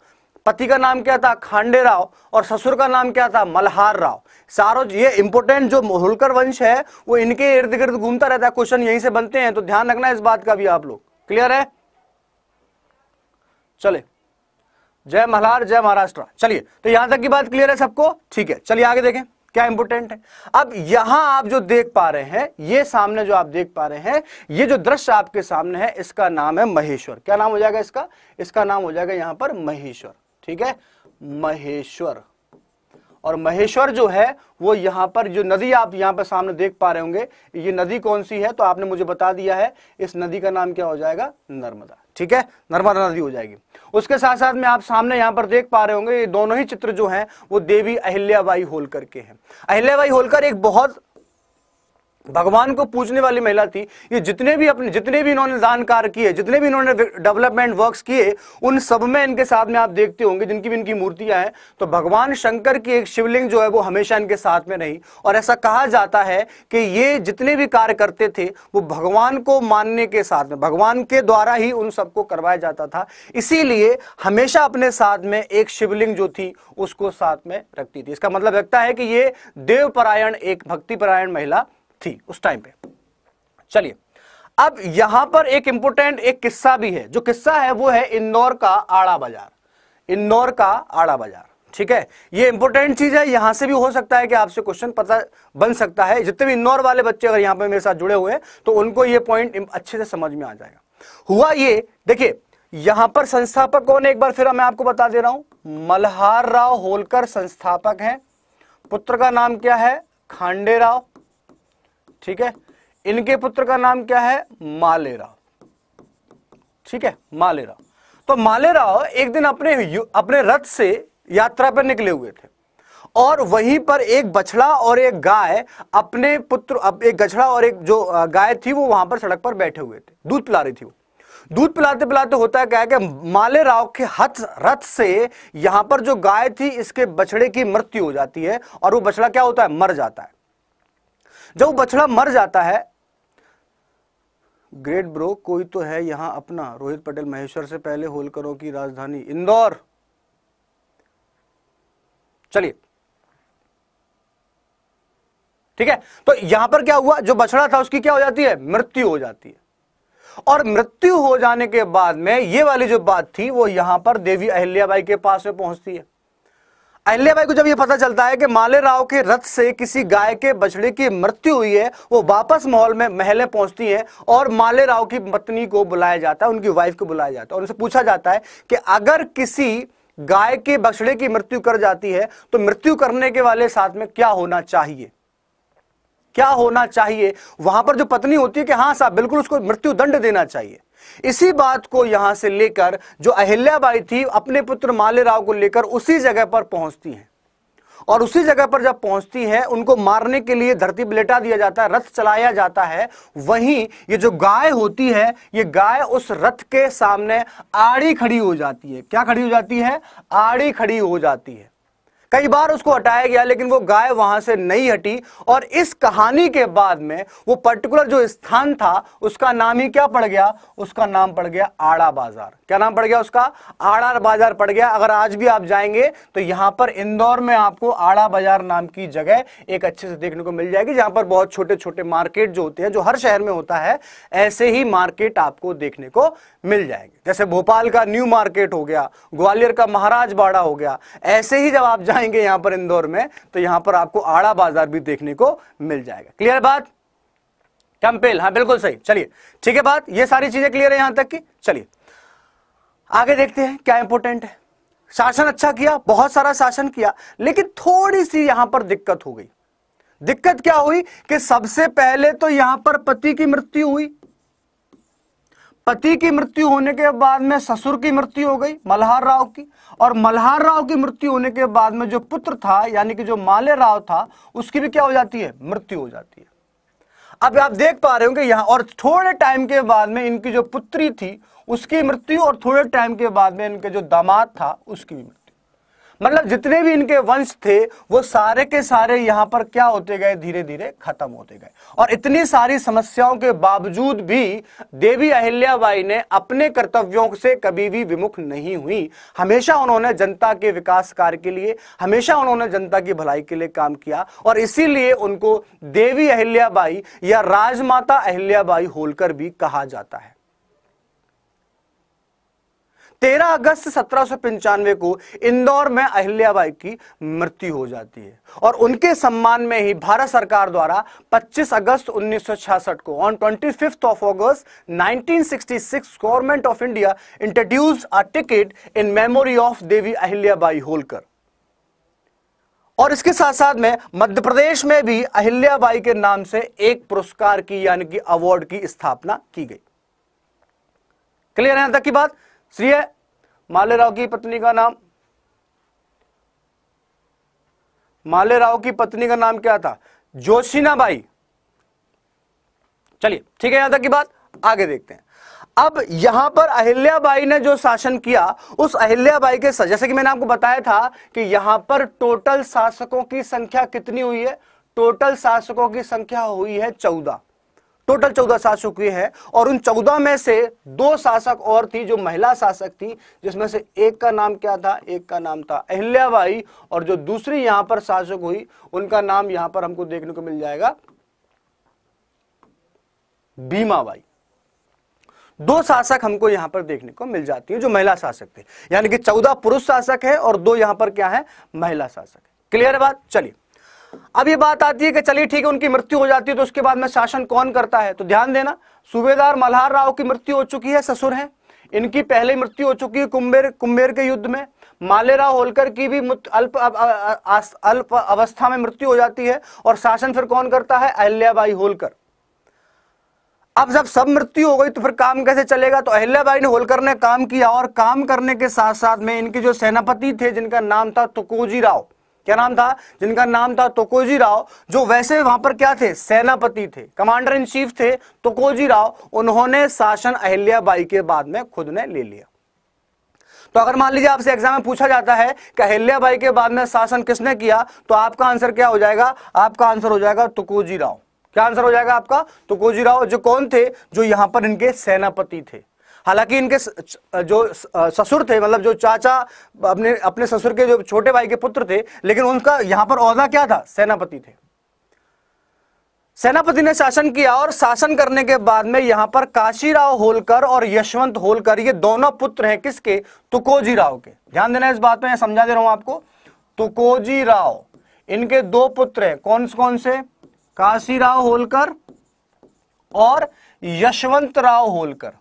पति का नाम क्या था खांडे राव और ससुर का नाम क्या था मल्हार राव सारो ये इंपोर्टेंट जो होलकर वंश है वो इनके इर्द गिर्द घूमता रहता है क्वेश्चन यहीं से बनते हैं तो ध्यान रखना इस बात का भी आप लोग क्लियर है चले जय मल्हार जय महाराष्ट्र चलिए तो यहां तक की बात क्लियर है सबको ठीक है चलिए आगे देखें क्या इंपोर्टेंट है अब यहां आप जो देख पा रहे हैं ये सामने जो आप देख पा रहे हैं ये जो दृश्य आपके सामने है इसका नाम है महेश्वर क्या नाम हो जाएगा इसका इसका नाम हो जाएगा यहां पर महेश्वर ठीक है महेश्वर और महेश्वर जो है वो यहाँ पर जो नदी आप यहाँ पर सामने देख पा रहे होंगे ये नदी कौन सी है तो आपने मुझे बता दिया है इस नदी का नाम क्या हो जाएगा नर्मदा ठीक है नर्मदा नदी हो जाएगी उसके साथ साथ में आप सामने यहाँ पर देख पा रहे होंगे ये दोनों ही चित्र जो हैं वो देवी अहिल्याबाई होलकर के हैं अहिल्याबाई होलकर एक बहुत भगवान को पूजने वाली महिला थी ये जितने भी अपने जितने भी इन्होंने दान कार्य किए जितने भी इन्होंने डेवलपमेंट वर्क्स किए उन सब में इनके साथ में आप देखते होंगे जिनकी भी इनकी मूर्तियां हैं तो भगवान शंकर की एक शिवलिंग जो है वो हमेशा इनके साथ में रही और ऐसा कहा जाता है कि ये जितने भी कार्य करते थे वो भगवान को मानने के साथ में भगवान के द्वारा ही उन सबको करवाया जाता था इसीलिए हमेशा अपने साथ में एक शिवलिंग जो थी उसको साथ में रखती थी इसका मतलब लगता है कि ये देवपरायण एक भक्तिपरायण महिला थी उस टाइम पे चलिए अब यहां पर एक इंपोर्टेंट एक किस्सा भी है जो किस्सा है वो है इंदौर का आड़ा बाजार इंदौर का आड़ा बाजार ठीक है ये इंपोर्टेंट चीज है यहां से भी हो सकता है कि आपसे क्वेश्चन पता बन सकता है जितने भी इंदौर वाले बच्चे अगर यहां पर मेरे साथ जुड़े हुए हैं तो उनको ये पॉइंट अच्छे से समझ में आ जाएगा हुआ ये देखिए यहां पर संस्थापक कौन है एक बार फिर मैं आपको बता दे रहा हूं मल्हार राव होलकर संस्थापक हैं पुत्र का नाम क्या है खांडे राव ठीक है इनके पुत्र का नाम क्या है मालेरा ठीक है मालेरा तो मालेराव एक दिन अपने अपने रथ से यात्रा पर निकले हुए थे और वहीं पर एक बछड़ा और एक गाय अपने पुत्र एक गछड़ा और एक जो गाय थी वो वहां पर सड़क पर बैठे हुए थे दूध पिला रही थी वो दूध पिलाते पिलाते होता है क्या है कि माले राव के हथ रथ से यहां पर जो गाय थी इसके बछड़े की मृत्यु हो जाती है और वो बछड़ा क्या होता है मर जाता है जब बछड़ा मर जाता है ग्रेट ब्रो कोई तो है यहां अपना रोहित पटेल महेश्वर से पहले होलकरों की राजधानी इंदौर चलिए ठीक है तो यहां पर क्या हुआ जो बछड़ा था उसकी क्या हो जाती है मृत्यु हो जाती है और मृत्यु हो जाने के बाद में ये वाली जो बात थी वो यहां पर देवी अहिल्याबाई के पास में पहुंचती है अहल्या बाई को जब यह पता चलता है कि माले राव के रथ से किसी गाय के बछड़े की मृत्यु हुई है वो वापस मॉल में महले पहुंचती है और माले राव की पत्नी को बुलाया जाता है उनकी वाइफ को बुलाया जाता है और उनसे पूछा जाता है कि अगर किसी गाय के बछड़े की मृत्यु कर जाती है तो मृत्यु करने के वाले साथ में क्या होना चाहिए क्या होना चाहिए वहां पर जो पत्नी होती है कि हाँ साहब बिल्कुल उसको मृत्यु दंड देना चाहिए इसी बात को यहां से लेकर जो अहिल्याबाई थी अपने पुत्र माले राव को लेकर उसी जगह पर पहुंचती हैं और उसी जगह पर जब पहुंचती है उनको मारने के लिए धरती पर लेटा दिया जाता है रथ चलाया जाता है वहीं ये जो गाय होती है ये गाय उस रथ के सामने आड़ी खड़ी हो जाती है क्या खड़ी हो जाती है आड़ी खड़ी हो जाती है कई बार उसको हटाया गया लेकिन वो गाय वहां से नहीं हटी और इस कहानी के बाद में वो पर्टिकुलर जो स्थान था उसका नाम ही क्या पड़ गया उसका नाम पड़ गया आड़ा बाजार क्या नाम पड़ गया उसका आड़ा बाजार पड़ गया अगर आज भी आप जाएंगे तो यहां पर इंदौर में आपको आड़ा बाजार नाम की जगह एक अच्छे से देखने को मिल जाएगी जहां पर बहुत छोटे छोटे मार्केट जो होते हैं जो हर शहर में होता है ऐसे ही मार्केट आपको देखने को मिल जाएंगे जैसे भोपाल का न्यू मार्केट हो गया ग्वालियर का महाराज बाड़ा हो गया ऐसे ही जब आप जाएंगे यहां पर इंदौर में तो यहां पर आपको आड़ा बाजार भी देखने को मिल जाएगा क्लियर बात कंपेल हाँ बिल्कुल सही चलिए ठीक है बात ये सारी चीजें क्लियर है यहां तक की चलिए आगे देखते हैं क्या इंपोर्टेंट है शासन अच्छा किया बहुत सारा शासन किया लेकिन थोड़ी सी यहां पर दिक्कत हो गई दिक्कत क्या हुई कि सबसे पहले तो यहां पर पति की मृत्यु हुई पति की मृत्यु होने के बाद में ससुर की मृत्यु हो गई मल्हार राव की और मल्हार राव की मृत्यु होने के बाद में जो पुत्र था यानी कि जो माले राव था उसकी भी क्या हो जाती है मृत्यु हो जाती है अब आप देख पा रहे होंगे यहाँ और थोड़े टाइम के बाद में इनकी जो पुत्री थी उसकी मृत्यु और थोड़े टाइम के बाद में इनके जो दामाद था उसकी भी मृत्यु मतलब जितने भी इनके वंश थे वो सारे के सारे यहाँ पर क्या होते गए धीरे धीरे खत्म होते गए और इतनी सारी समस्याओं के बावजूद भी देवी अहिल्याबाई ने अपने कर्तव्यों से कभी भी विमुख नहीं हुई हमेशा उन्होंने जनता के विकास कार्य के लिए हमेशा उन्होंने जनता की भलाई के लिए काम किया और इसीलिए उनको देवी अहिल्याबाई या राजमाता अहिल्याबाई होलकर भी कहा जाता है तेरह अगस्त सत्रह को इंदौर में अहिल्याबाई की मृत्यु हो जाती है और उनके सम्मान में ही भारत सरकार द्वारा 25 अगस्त 1966 को on twenty of August 1966 government of India introduce a ticket in memory of Devi Ahilyabai Holkar और इसके साथ साथ में मध्य प्रदेश में भी अहिल्याबाई के नाम से एक पुरस्कार की यानी कि अवार्ड की स्थापना की गई क्लियर है तक की बात श्री है माले राव की पत्नी का नाम माले राव की पत्नी का नाम क्या था जोशीना बाई चलिए ठीक है यहां तक की बात आगे देखते हैं अब यहां पर अहिल्याबाई ने जो शासन किया उस अहिल्याबाई के जैसे कि मैंने आपको बताया था कि यहां पर टोटल शासकों की संख्या कितनी हुई है टोटल शासकों की संख्या हुई है चौदह टोटल चौदह शासक हुए हैं और उन चौदह में से दो शासक और थी जो महिला शासक थी जिसमें से एक का नाम क्या था एक का नाम था अहिल्याबाई और जो दूसरी यहां पर शासक हुई उनका नाम यहां पर हमको देखने को मिल जाएगा बीमाबाई दो शासक हमको यहां पर देखने को मिल जाती है जो महिला शासक थे यानी कि चौदह पुरुष शासक है और दो यहां पर क्या है महिला शासक क्लियर बात चलिए अब ये बात आती है कि चलिए ठीक है उनकी मृत्यु हो जाती है तो उसके बाद में शासन कौन करता है तो ध्यान देना सूबेदार मल्हार राव की मृत्यु हो चुकी है ससुर हैं इनकी पहले मृत्यु हो चुकी है कुंबेर कुंबेर के युद्ध में मालेराव होलकर की भी अल्प अल्प अवस्था में मृत्यु हो जाती है और शासन फिर कौन करता है अहल्याबाई होलकर अब जब सब मृत्यु हो गई तो फिर काम कैसे चलेगा तो अहल्याबाई ने होलकर ने काम किया और काम करने के साथ साथ में इनके जो सेनापति थे जिनका नाम था तुकोजी राव क्या नाम था जिनका नाम था तोकोजी राव जो वैसे वहां पर क्या थे सेनापति थे कमांडर इन चीफ थे तोकोजी राव उन्होंने शासन अहिल्याबाई के बाद में खुद ने ले लिया तो अगर मान लीजिए आपसे एग्जाम में पूछा जाता है कि अहिल्याबाई के बाद में शासन किसने किया तो आपका आंसर क्या हो जाएगा आपका आंसर हो जाएगा तुकोजी राव क्या आंसर हो जाएगा आपका तुकोजी राव जो कौन थे जो यहां पर इनके सेनापति थे हालांकि इनके जो ससुर थे मतलब जो चाचा अपने अपने ससुर के जो छोटे भाई के पुत्र थे लेकिन उनका यहां पर औहदा क्या था सेनापति थे सेनापति ने शासन किया और शासन करने के बाद में यहां पर काशीराव होलकर और यशवंत होलकर ये दोनों पुत्र हैं किसके तुकोजी राव के ध्यान देना इस बात मैं समझा दे रहा हूं आपको तुकोजी राव इनके दो पुत्र हैं कौन कौन से काशीराव होलकर और यशवंत राव होलकर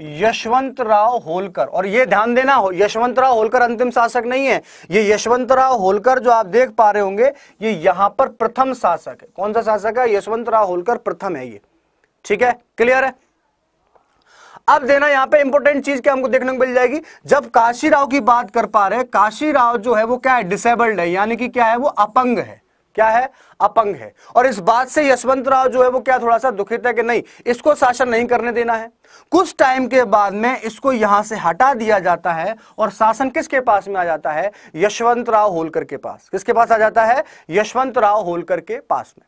यशवंत राव होलकर और ये ध्यान देना हो यशवंत राव होलकर अंतिम शासक नहीं है ये यशवंत राव होलकर जो आप देख पा रहे होंगे ये यहां पर प्रथम शासक है कौन सा शासक है यशवंत राव होलकर प्रथम है ये ठीक है क्लियर है अब देना यहां पे इंपोर्टेंट चीज क्या हमको देखने को मिल जाएगी जब काशी राव की बात कर पा रहे हैं काशी राव जो है वो क्या है डिसेबल्ड है यानी कि क्या है वो अपंग है क्या है अपंग है और इस बात से यशवंत राव जो है वो क्या थोड़ा सा दुखित है कि नहीं इसको शासन नहीं करने देना है कुछ टाइम के बाद में इसको यहां से हटा दिया जाता है और शासन किसके पास में आ जाता है यशवंत राव होलकर के पास किसके पास आ जाता है यशवंत राव होलकर के पास में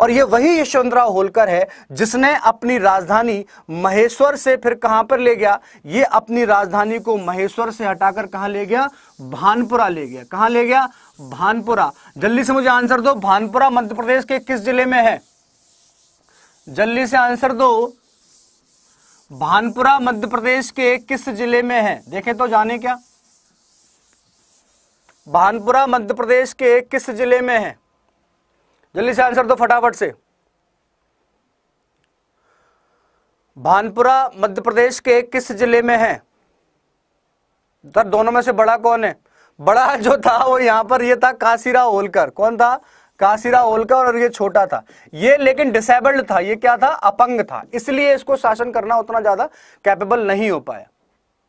और ये वही यशवंतराव होलकर है जिसने अपनी राजधानी महेश्वर से फिर कहां पर ले गया ये अपनी राजधानी को महेश्वर से हटाकर कहां ले गया भानपुरा ले गया कहां ले गया भानपुरा जल्दी से मुझे आंसर दो भानपुरा मध्य प्रदेश के किस जिले में है जल्दी से आंसर दो भानपुरा मध्य प्रदेश के किस जिले में है देखे तो जाने क्या भानपुरा मध्य प्रदेश के किस जिले में है जल्दी से आंसर दो फटाफट से भानपुरा मध्य प्रदेश के किस जिले में है तो दोनों में से बड़ा कौन है बड़ा जो था वो यहां पर ये था कासीरा होलकर कौन था कासिरा होलकर और ये छोटा था ये लेकिन डिसेबल्ड था ये क्या था अपंग था इसलिए इसको शासन करना उतना ज्यादा कैपेबल नहीं हो पाया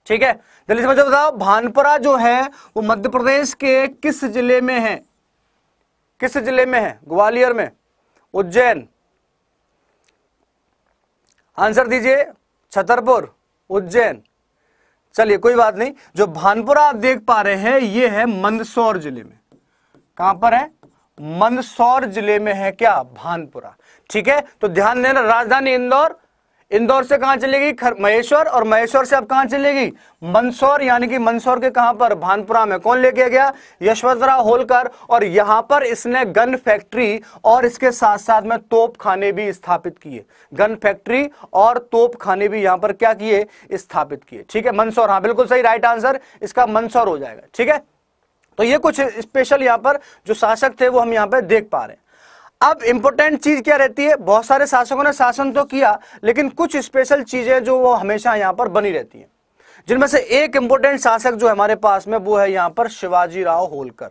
ठीक है जल्दी मुझे बताओ भानपुरा जो है वो मध्य प्रदेश के किस जिले में है किस जिले में है ग्वालियर में उज्जैन आंसर दीजिए छतरपुर उज्जैन चलिए कोई बात नहीं जो भानपुरा आप देख पा रहे हैं ये है मंदसौर जिले में कहां पर है मंदसौर जिले में है क्या भानपुरा ठीक है तो ध्यान देना राजधानी इंदौर इंदौर से कहां चलेगी महेश्वर और महेश्वर से अब कहां चलेगी मंदसौर यानी कि मंदसौर के कहां पर भानपुरा में कौन लेके गया यशवंतराव होलकर और यहां पर इसने गन फैक्ट्री और इसके साथ साथ में तोप खाने भी स्थापित किए गन फैक्ट्री और तोप खाने भी यहां पर क्या किए स्थापित किए ठीक है मंदसौर हाँ बिल्कुल सही राइट आंसर इसका मंदसौर हो जाएगा ठीक है तो ये कुछ स्पेशल यहां पर जो शासक थे वो हम यहाँ पर देख पा रहे हैं अब इंपोर्टेंट चीज क्या रहती है बहुत सारे शासकों ने शासन तो किया लेकिन कुछ स्पेशल चीजें जो वो हमेशा यहां पर बनी रहती हैं जिनमें से एक इंपोर्टेंट शासक जो हमारे पास में वो है यहां पर शिवाजी राव होलकर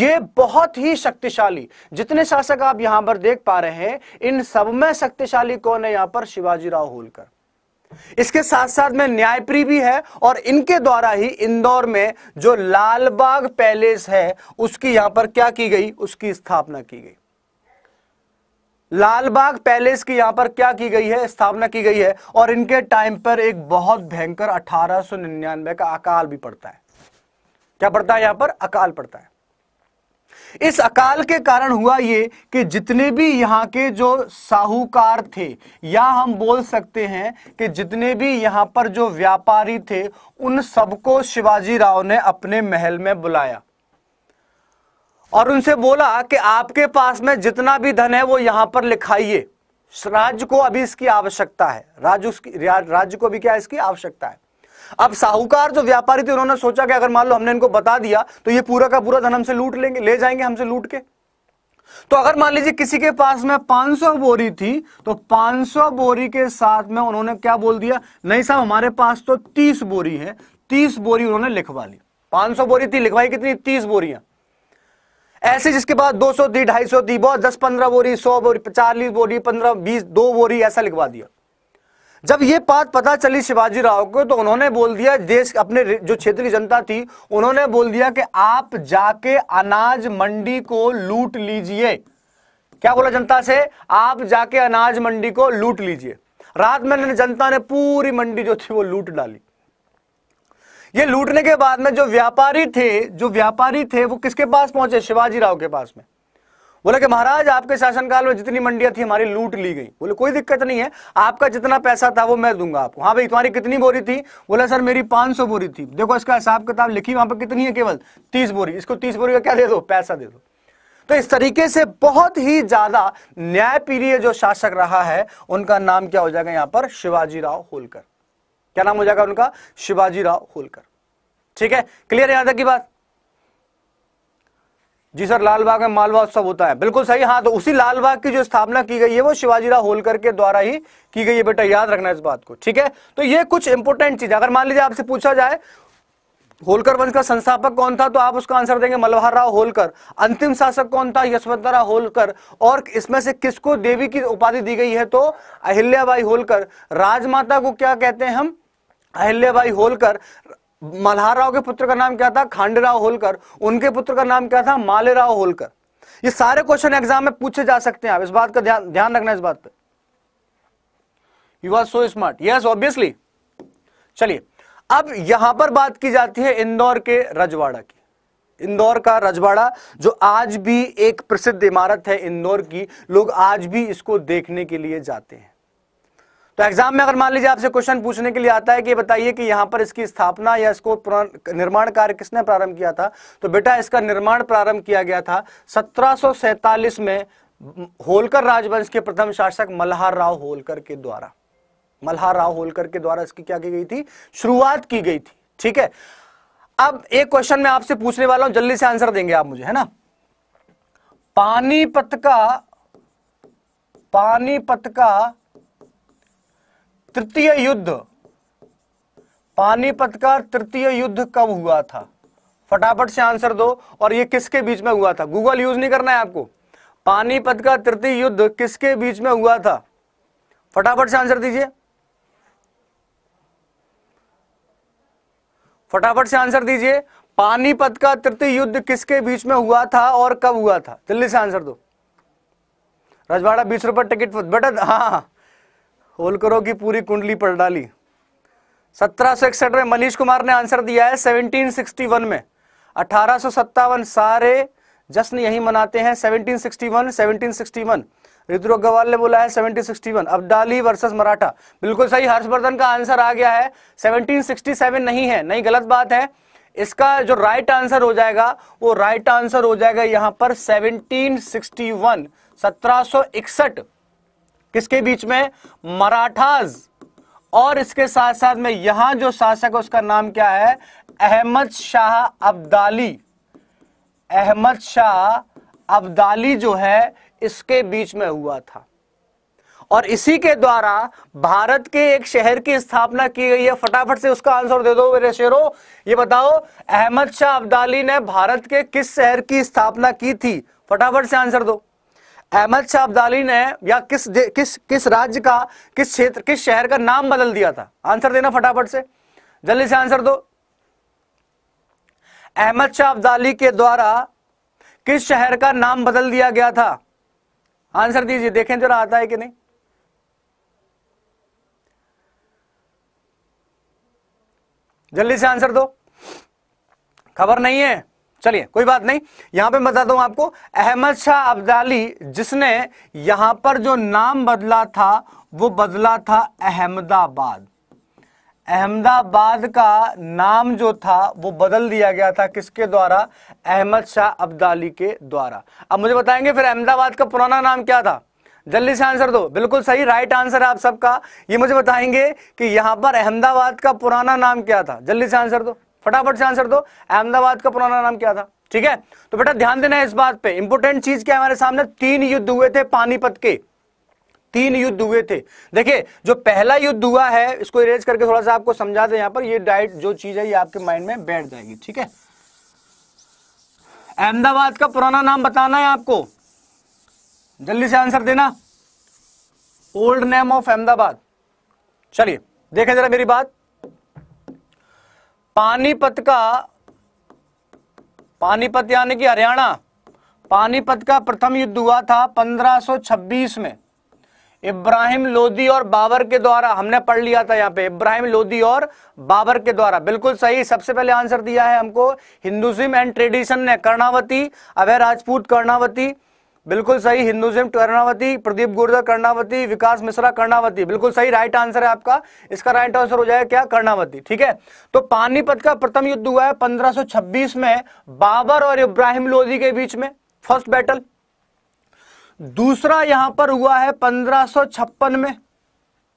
ये बहुत ही शक्तिशाली जितने शासक आप यहां पर देख पा रहे हैं इन सब में शक्तिशाली कौन है यहां पर शिवाजी राव होलकर इसके साथ साथ में न्यायप्री भी है और इनके द्वारा ही इंदौर में जो लालबाग पैलेस है उसकी यहां पर क्या की गई उसकी स्थापना की गई लालबाग पैलेस की यहां पर क्या की गई है स्थापना की गई है और इनके टाइम पर एक बहुत भयंकर 1899 का अकाल भी पड़ता है क्या पड़ता है यहां पर अकाल पड़ता है इस अकाल के कारण हुआ ये कि जितने भी यहां के जो साहूकार थे या हम बोल सकते हैं कि जितने भी यहां पर जो व्यापारी थे उन सबको शिवाजी राव ने अपने महल में बुलाया और उनसे बोला कि आपके पास में जितना भी धन है वो यहां पर लिखाइए राज्य को अभी इसकी आवश्यकता है राज्य उसकी राज्य को भी क्या इसकी आवश्यकता है अब साहूकार जो व्यापारी थे उन्होंने सोचा कि अगर मान लो हमने इनको बता दिया तो ये पूरा का पूरा धन हमसे लूट लेंगे ले जाएंगे हमसे लूट के तो अगर मान लीजिए किसी के पास में 500 बोरी थी तो 500 बोरी के साथ में उन्होंने क्या बोल दिया नहीं साहब हमारे पास तो 30 बोरी है 30 बोरी उन्होंने लिखवा ली 500 बोरी थी लिखवाई कितनी 30 बोरियां ऐसे जिसके दो 200 दी सौ दी बहुत 10 15 बोरी 100 बोरी चालीस बोरी 15 20 दो बोरी ऐसा लिखवा दिया जब ये बात पता चली शिवाजी राव को तो उन्होंने बोल दिया देश अपने जो क्षेत्र की जनता थी उन्होंने बोल दिया कि आप जाके अनाज मंडी को लूट लीजिए क्या बोला जनता से आप जाके अनाज मंडी को लूट लीजिए रात में जनता ने पूरी मंडी जो थी वो लूट डाली ये लूटने के बाद में जो व्यापारी थे जो व्यापारी थे वो किसके पास पहुंचे शिवाजी राव के पास में बोले कि महाराज आपके शासनकाल में जितनी मंडियां थी हमारी लूट ली गई बोले कोई दिक्कत नहीं है आपका जितना पैसा था वो मैं दूंगा आपको हाँ भाई तुम्हारी कितनी बोरी थी बोला सर मेरी 500 बोरी थी देखो इसका हिसाब किताब लिखी वहां पर कितनी है केवल 30 बोरी इसको 30 बोरी का क्या दे दो पैसा दे दो तो इस तरीके से बहुत ही ज्यादा न्यायप्रिय जो शासक रहा है उनका नाम क्या हो जाएगा यहाँ पर शिवाजी राव होलकर क्या नाम हो जाएगा उनका शिवाजी राव होलकर ठीक है क्लियर यहां तक की बात जी सर लालबाग में मालवा उत्सव होता है बिल्कुल सही हाँ तो उसी लालबाग की जो स्थापना की गई है वो शिवाजी राव होलकर के द्वारा ही की गई है बेटा याद रखना इस बात को ठीक है तो ये कुछ इंपोर्टेंट चीज अगर मान लीजिए आपसे पूछा जाए होलकर वंश का संस्थापक कौन था तो आप उसका आंसर देंगे मलवाहर राव होलकर अंतिम शासक कौन था राव होलकर और इसमें से किसको देवी की उपाधि दी गई है तो अहिल्याबाई होलकर राजमाता को क्या कहते हैं हम अहिल्याबाई होलकर मल्हार राव के पुत्र का नाम क्या था खांडेराव होलकर उनके पुत्र का नाम क्या था मालेराव होलकर ये सारे क्वेश्चन एग्जाम में पूछे जा सकते हैं आप इस बात का ध्यान ध्यान रखना इस बात पर you are so smart yes obviously चलिए अब यहां पर बात की जाती है इंदौर के रजवाड़ा की इंदौर का रजवाड़ा जो आज भी एक प्रसिद्ध इमारत है इंदौर की लोग आज भी इसको देखने के लिए जाते हैं तो एग्जाम में अगर मान लीजिए आपसे क्वेश्चन पूछने के लिए आता है कि बताइए कि यहां पर इसकी स्थापना या इसको निर्माण कार्य किसने प्रारंभ किया था तो बेटा इसका निर्माण प्रारंभ किया गया था सत्रह में होलकर राजवंश के प्रथम शासक मल्हार राव होलकर के द्वारा मल्हार राव होलकर के द्वारा इसकी क्या की गई थी शुरुआत की गई थी ठीक है अब एक क्वेश्चन मैं आपसे पूछने वाला हूं जल्दी से आंसर देंगे आप मुझे है ना पानीपत का पानीपत का तृतीय युद्ध पानीपत का तृतीय युद्ध कब हुआ था फटाफट से आंसर दो और ये किसके बीच में हुआ था गूगल यूज नहीं करना है आपको पानीपत का तृतीय युद्ध किसके बीच में हुआ था फटाफट से आंसर दीजिए फटाफट से आंसर दीजिए पानीपत का तृतीय युद्ध किसके बीच में हुआ था और कब हुआ था जल्दी से आंसर दो रजवाड़ा बीस रुपए टिकट बेटा हाँ, हाँ। होलकरों की पूरी कुंडली पड़ डाली सत्रह में मनीष कुमार ने आंसर दिया है 1761 में अठारह सारे जश्न यही मनाते हैं 1761 1761 ऋतु अग्रवाल ने बोला है 1761 अब्दाली वर्सेस मराठा बिल्कुल सही हर्षवर्धन का आंसर आ गया है 1767 नहीं है नहीं गलत बात है इसका जो राइट आंसर हो जाएगा वो राइट आंसर हो जाएगा यहां पर 1761 1761 किसके बीच में मराठाज और इसके साथ साथ में यहां जो शासक है उसका नाम क्या है अहमद शाह अब्दाली अहमद शाह अब्दाली जो है इसके बीच में हुआ था और इसी के द्वारा भारत के एक शहर की स्थापना की गई है फटाफट से उसका आंसर दे दो मेरे शेरों ये बताओ अहमद शाह अब्दाली ने भारत के किस शहर की स्थापना की थी फटाफट से आंसर दो अहमद शाह अब्दाली ने या किस किस किस राज्य का किस क्षेत्र किस शहर का नाम बदल दिया था आंसर देना फटाफट से जल्दी से आंसर दो अहमद शाह अब्दाली के द्वारा किस शहर का नाम बदल दिया गया था आंसर दीजिए देखें जरा आता है कि नहीं जल्दी से आंसर दो खबर नहीं है चलिए कोई बात नहीं यहां पे बता दू आपको अहमद शाह अब्दाली जिसने यहां पर जो नाम बदला था वो बदला था अहमदाबाद अहमदाबाद का नाम जो था वो बदल दिया गया था किसके द्वारा अहमद शाह अब्दाली के द्वारा अब मुझे बताएंगे फिर अहमदाबाद का पुराना नाम क्या था जल्दी से आंसर दो बिल्कुल सही राइट आंसर है आप सबका ये मुझे बताएंगे कि यहां पर अहमदाबाद का पुराना नाम क्या था जल्दी से आंसर दो फटाफट से आंसर दो अहमदाबाद का पुराना नाम क्या था ठीक है तो बेटा ध्यान देना है इस बात पे इंपोर्टेंट चीज क्या है हमारे सामने तीन युद्ध हुए थे पानीपत के तीन युद्ध हुए थे देखिए जो पहला युद्ध हुआ है इसको इरेज करके थोड़ा सा आपको समझा दे यहां पर ये डाइट जो चीज है ये आपके माइंड में बैठ जाएगी ठीक है अहमदाबाद का पुराना नाम बताना है आपको जल्दी से आंसर देना ओल्ड नेम ऑफ अहमदाबाद चलिए देखें जरा मेरी बात पानीपत का पानीपत यानी कि हरियाणा पानीपत का प्रथम युद्ध हुआ था 1526 में इब्राहिम लोदी और बाबर के द्वारा हमने पढ़ लिया था यहाँ पे इब्राहिम लोदी और बाबर के द्वारा बिल्कुल सही सबसे पहले आंसर दिया है हमको हिंदुज्म एंड ट्रेडिशन ने कर्णावती अभय राजपूत कर्णावती बिल्कुल सही हिंदुज्म कर्णावती प्रदीप गुर्जर कर्णावती विकास मिश्रा कर्णावती बिल्कुल सही राइट आंसर है आपका इसका राइट आंसर हो जाएगा क्या कर्णावती ठीक है तो पानीपत का प्रथम युद्ध हुआ है पंद्रह में बाबर और इब्राहिम लोधी के बीच में फर्स्ट बैटल दूसरा यहां पर हुआ है 1556 में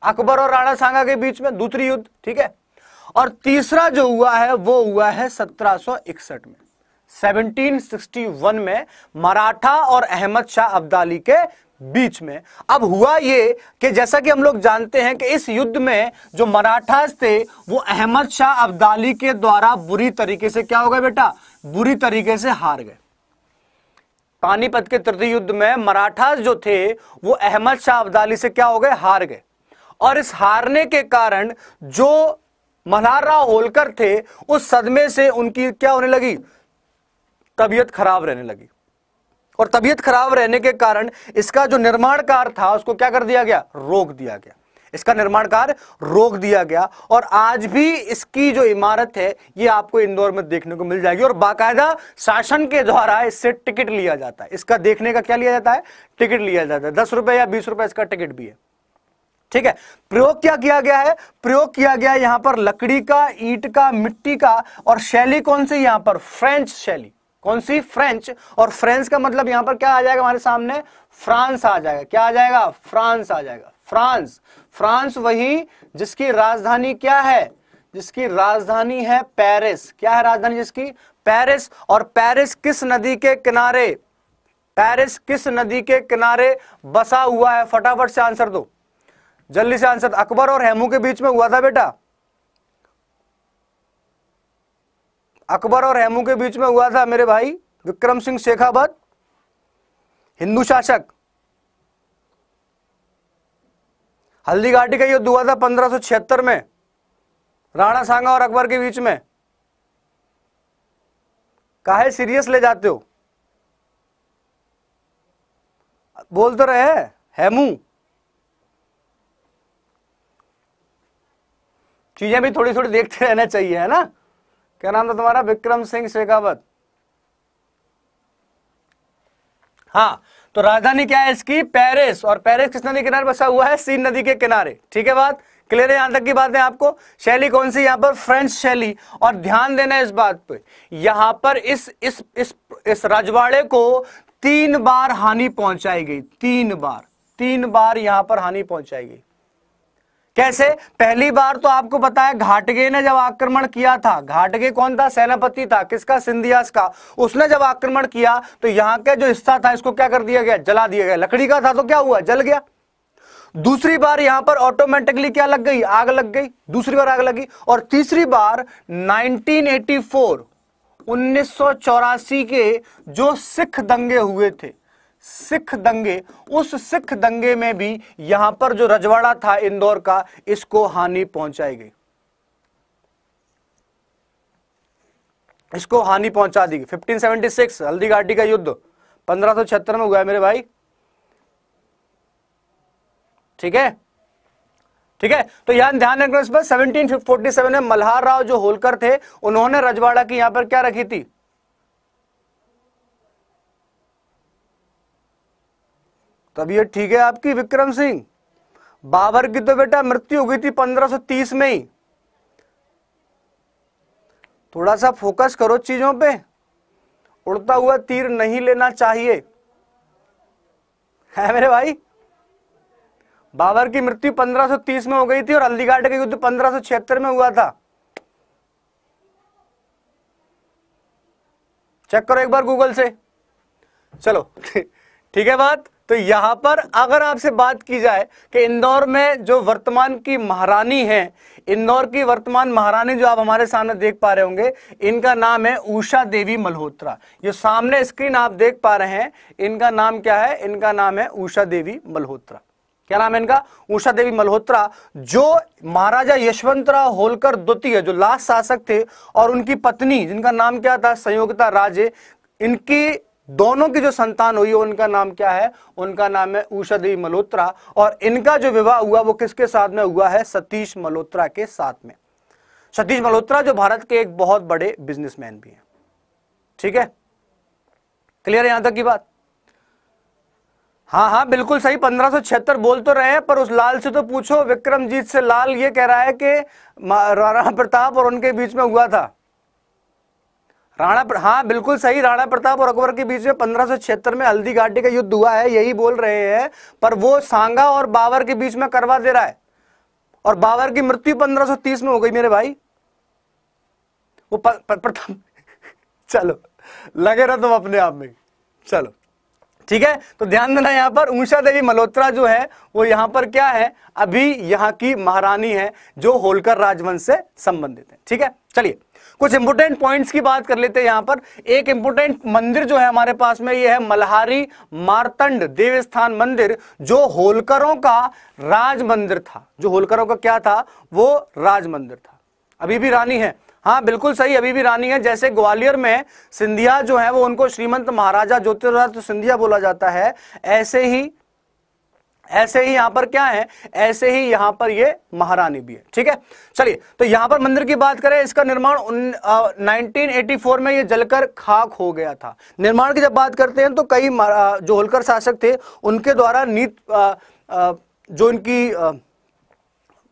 अकबर और राणा सांगा के बीच में दूसरी युद्ध ठीक है और तीसरा जो हुआ है वो हुआ है 1761 में 1761 में मराठा और अहमद शाह अब्दाली के बीच में अब हुआ ये कि जैसा कि हम लोग जानते हैं कि इस युद्ध में जो मराठास थे वो अहमद शाह अब्दाली के द्वारा बुरी तरीके से क्या हो गए बेटा बुरी तरीके से हार गए पानीपत के तृतीय युद्ध में मराठास जो थे वो अहमद शाह अब्दाली से क्या हो गए हार गए और इस हारने के कारण जो मल्हार राव होलकर थे उस सदमे से उनकी क्या होने लगी तबीयत खराब रहने लगी और तबीयत खराब रहने के कारण इसका जो निर्माण कार्य था उसको क्या कर दिया गया रोक दिया गया इसका निर्माण कार्य रोक दिया गया और आज भी इसकी जो इमारत है ये आपको इंदौर में देखने को मिल जाएगी और बाकायदा शासन के द्वारा इससे टिकट लिया जाता है इसका देखने का क्या लिया जाता है टिकट लिया जाता है दस रुपए या बीस रुपए इसका टिकट भी है ठीक है प्रयोग क्या किया गया है प्रयोग किया गया यहां पर लकड़ी का ईट का मिट्टी का और शैली कौन सी यहां पर फ्रेंच शैली कौन सी फ्रेंच और फ्रेंच का मतलब यहां पर क्या आ जाएगा हमारे सामने फ्रांस आ जाएगा क्या आ जाएगा फ्रांस आ जाएगा फ्रांस फ्रांस वही जिसकी राजधानी क्या है जिसकी राजधानी है पेरिस क्या है राजधानी जिसकी पेरिस और पेरिस किस नदी के किनारे पेरिस किस नदी के किनारे बसा हुआ है फटाफट से आंसर दो जल्दी से आंसर अकबर और हेमू के बीच में हुआ था बेटा अकबर और हेमू के बीच में हुआ था मेरे भाई विक्रम सिंह शेखावत हिंदू शासक हल्दी घाटी का युद्ध हुआ था पंद्रह में राणा सांगा और अकबर के बीच में काहे सीरियस ले जाते हो बोल तो रहे है, चीजें भी थोड़ी थोड़ी देखते रहना चाहिए है ना क्या नाम था तुम्हारा विक्रम सिंह शेखावत हाँ तो राजधानी क्या है इसकी पेरिस और पेरिस किस नदी किनारे बसा हुआ है सीन नदी के किनारे ठीक है बात क्लियर है यहां तक की बात है आपको शैली कौन सी यहां पर फ्रेंच शैली और ध्यान देना इस बात पे यहां पर इस इस इस इस राजवाड़े को तीन बार हानि पहुंचाई गई तीन बार तीन बार यहां पर हानि पहुंचाई गई कैसे पहली बार तो आपको पता है घाटगे ने जब आक्रमण किया था घाटगे कौन था सेनापति था किसका सिंधियास का उसने जब आक्रमण किया तो यहां का जो हिस्सा था इसको क्या कर दिया गया जला दिया गया लकड़ी का था तो क्या हुआ जल गया दूसरी बार यहां पर ऑटोमेटिकली क्या लग गई आग लग गई दूसरी बार आग लगी और तीसरी बार 1984 1984 के जो सिख दंगे हुए थे सिख दंगे उस सिख दंगे में भी यहां पर जो रजवाड़ा था इंदौर का इसको हानि पहुंचाई गई इसको हानि पहुंचा दी गई सिक्स हल्दी घाटी का युद्ध छिहत्तर में हुआ है मेरे भाई ठीक है ठीक है तो यहां ध्यान रखना इस पर सेवन में मल्हार राव जो होलकर थे उन्होंने रजवाड़ा की यहां पर क्या रखी थी तबीयत तो ठीक है आपकी विक्रम सिंह बाबर की तो बेटा मृत्यु हो गई थी 1530 में ही थोड़ा सा फोकस करो चीजों पे उड़ता हुआ तीर नहीं लेना चाहिए है मेरे भाई बाबर की मृत्यु 1530 में हो गई थी और अल्लीघाट का युद्ध पंद्रह में हुआ था चेक करो एक बार गूगल से चलो ठीक है बात तो यहाँ पर अगर आपसे बात की जाए कि इंदौर में जो वर्तमान की महारानी है इंदौर की वर्तमान महारानी जो आप हमारे सामने देख पा रहे होंगे इनका नाम है उषा देवी मल्होत्रा ये सामने स्क्रीन आप देख पा रहे हैं इनका नाम क्या है इनका नाम है उषा देवी मल्होत्रा क्या नाम है इनका उषा देवी मल्होत्रा जो महाराजा यशवंतराव होलकर द्वितीय जो लास्ट शासक थे और उनकी पत्नी जिनका नाम क्या था संयोगता राजे इनकी दोनों की जो संतान हुई उनका नाम क्या है उनका नाम है उषा मल्होत्रा और इनका जो विवाह हुआ वो किसके साथ में हुआ है सतीश मल्होत्रा के साथ में सतीश मल्होत्रा जो भारत के एक बहुत बड़े बिजनेसमैन भी हैं ठीक है क्लियर है यहां तक की बात हाँ हाँ बिल्कुल सही पंद्रह बोल तो रहे हैं पर उस लाल से तो पूछो विक्रमजीत से लाल ये कह रहा है कि राणा प्रताप और उनके बीच में हुआ था राणा हाँ बिल्कुल सही राणा प्रताप और अकबर के बीच में पंद्रह में हल्दी घाटी का युद्ध हुआ है यही बोल रहे हैं पर वो सांगा और बाबर के बीच में करवा दे रहा है और बाबर की मृत्यु 1530 में हो गई मेरे भाई वो प्रथम चलो लगे रहो तुम अपने आप में चलो ठीक है तो ध्यान देना यहां पर उषा देवी मल्होत्रा जो है वो यहां पर क्या है अभी यहाँ की महारानी है जो होलकर राजवंश से संबंधित है ठीक है चलिए कुछ इंपोर्टेंट पॉइंट्स की बात कर लेते हैं यहां पर एक इंपोर्टेंट मंदिर जो है हमारे पास में ये है मल्हारी मारतंड देवस्थान मंदिर जो होलकरों का राज मंदिर था जो होलकरों का क्या था वो राज मंदिर था अभी भी रानी है हाँ बिल्कुल सही अभी भी रानी है जैसे ग्वालियर में सिंधिया जो है वो उनको श्रीमंत महाराजा ज्योतिराज सिंधिया बोला जाता है ऐसे ही ऐसे ही यहां पर क्या है ऐसे ही यहां पर ये महारानी भी है ठीक है चलिए तो यहां पर मंदिर की बात करें इसका निर्माण नाइनटीन एटी फोर में ये जलकर खाक हो गया था निर्माण की जब बात करते हैं तो कई जो होलकर शासक थे उनके द्वारा नीत जो इनकी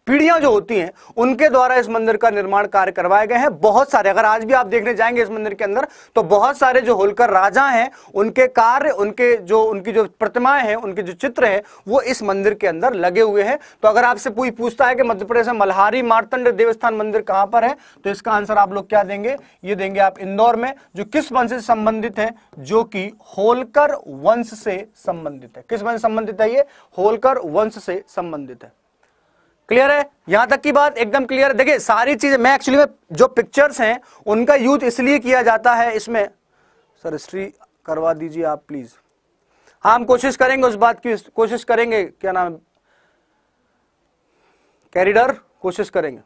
पीढ़ियां जो होती हैं उनके द्वारा इस मंदिर का निर्माण कार्य करवाए गए हैं बहुत सारे अगर आज भी आप देखने जाएंगे इस मंदिर के अंदर तो बहुत सारे जो होलकर राजा हैं उनके कार्य उनके जो उनकी जो प्रतिमाएं हैं उनके जो चित्र हैं वो इस मंदिर के अंदर लगे हुए हैं तो अगर आपसे कोई पूछता है कि मध्य प्रदेश में मल्हारी मारतंड देवस्थान मंदिर कहां पर है तो इसका आंसर आप लोग क्या देंगे ये देंगे आप इंदौर में जो किस वंश से संबंधित है जो कि होलकर वंश से संबंधित है किस वंश संबंधित है ये होलकर वंश से संबंधित है क्लियर है यहां तक की बात एकदम क्लियर है देखिए सारी चीजें मैं एक्चुअली में जो पिक्चर्स हैं उनका यूज इसलिए किया जाता है इसमें सर हिस्ट्री करवा दीजिए आप प्लीज हाँ हम कोशिश करेंगे उस बात की कोशिश करेंगे क्या नाम कैरिडर कोशिश करेंगे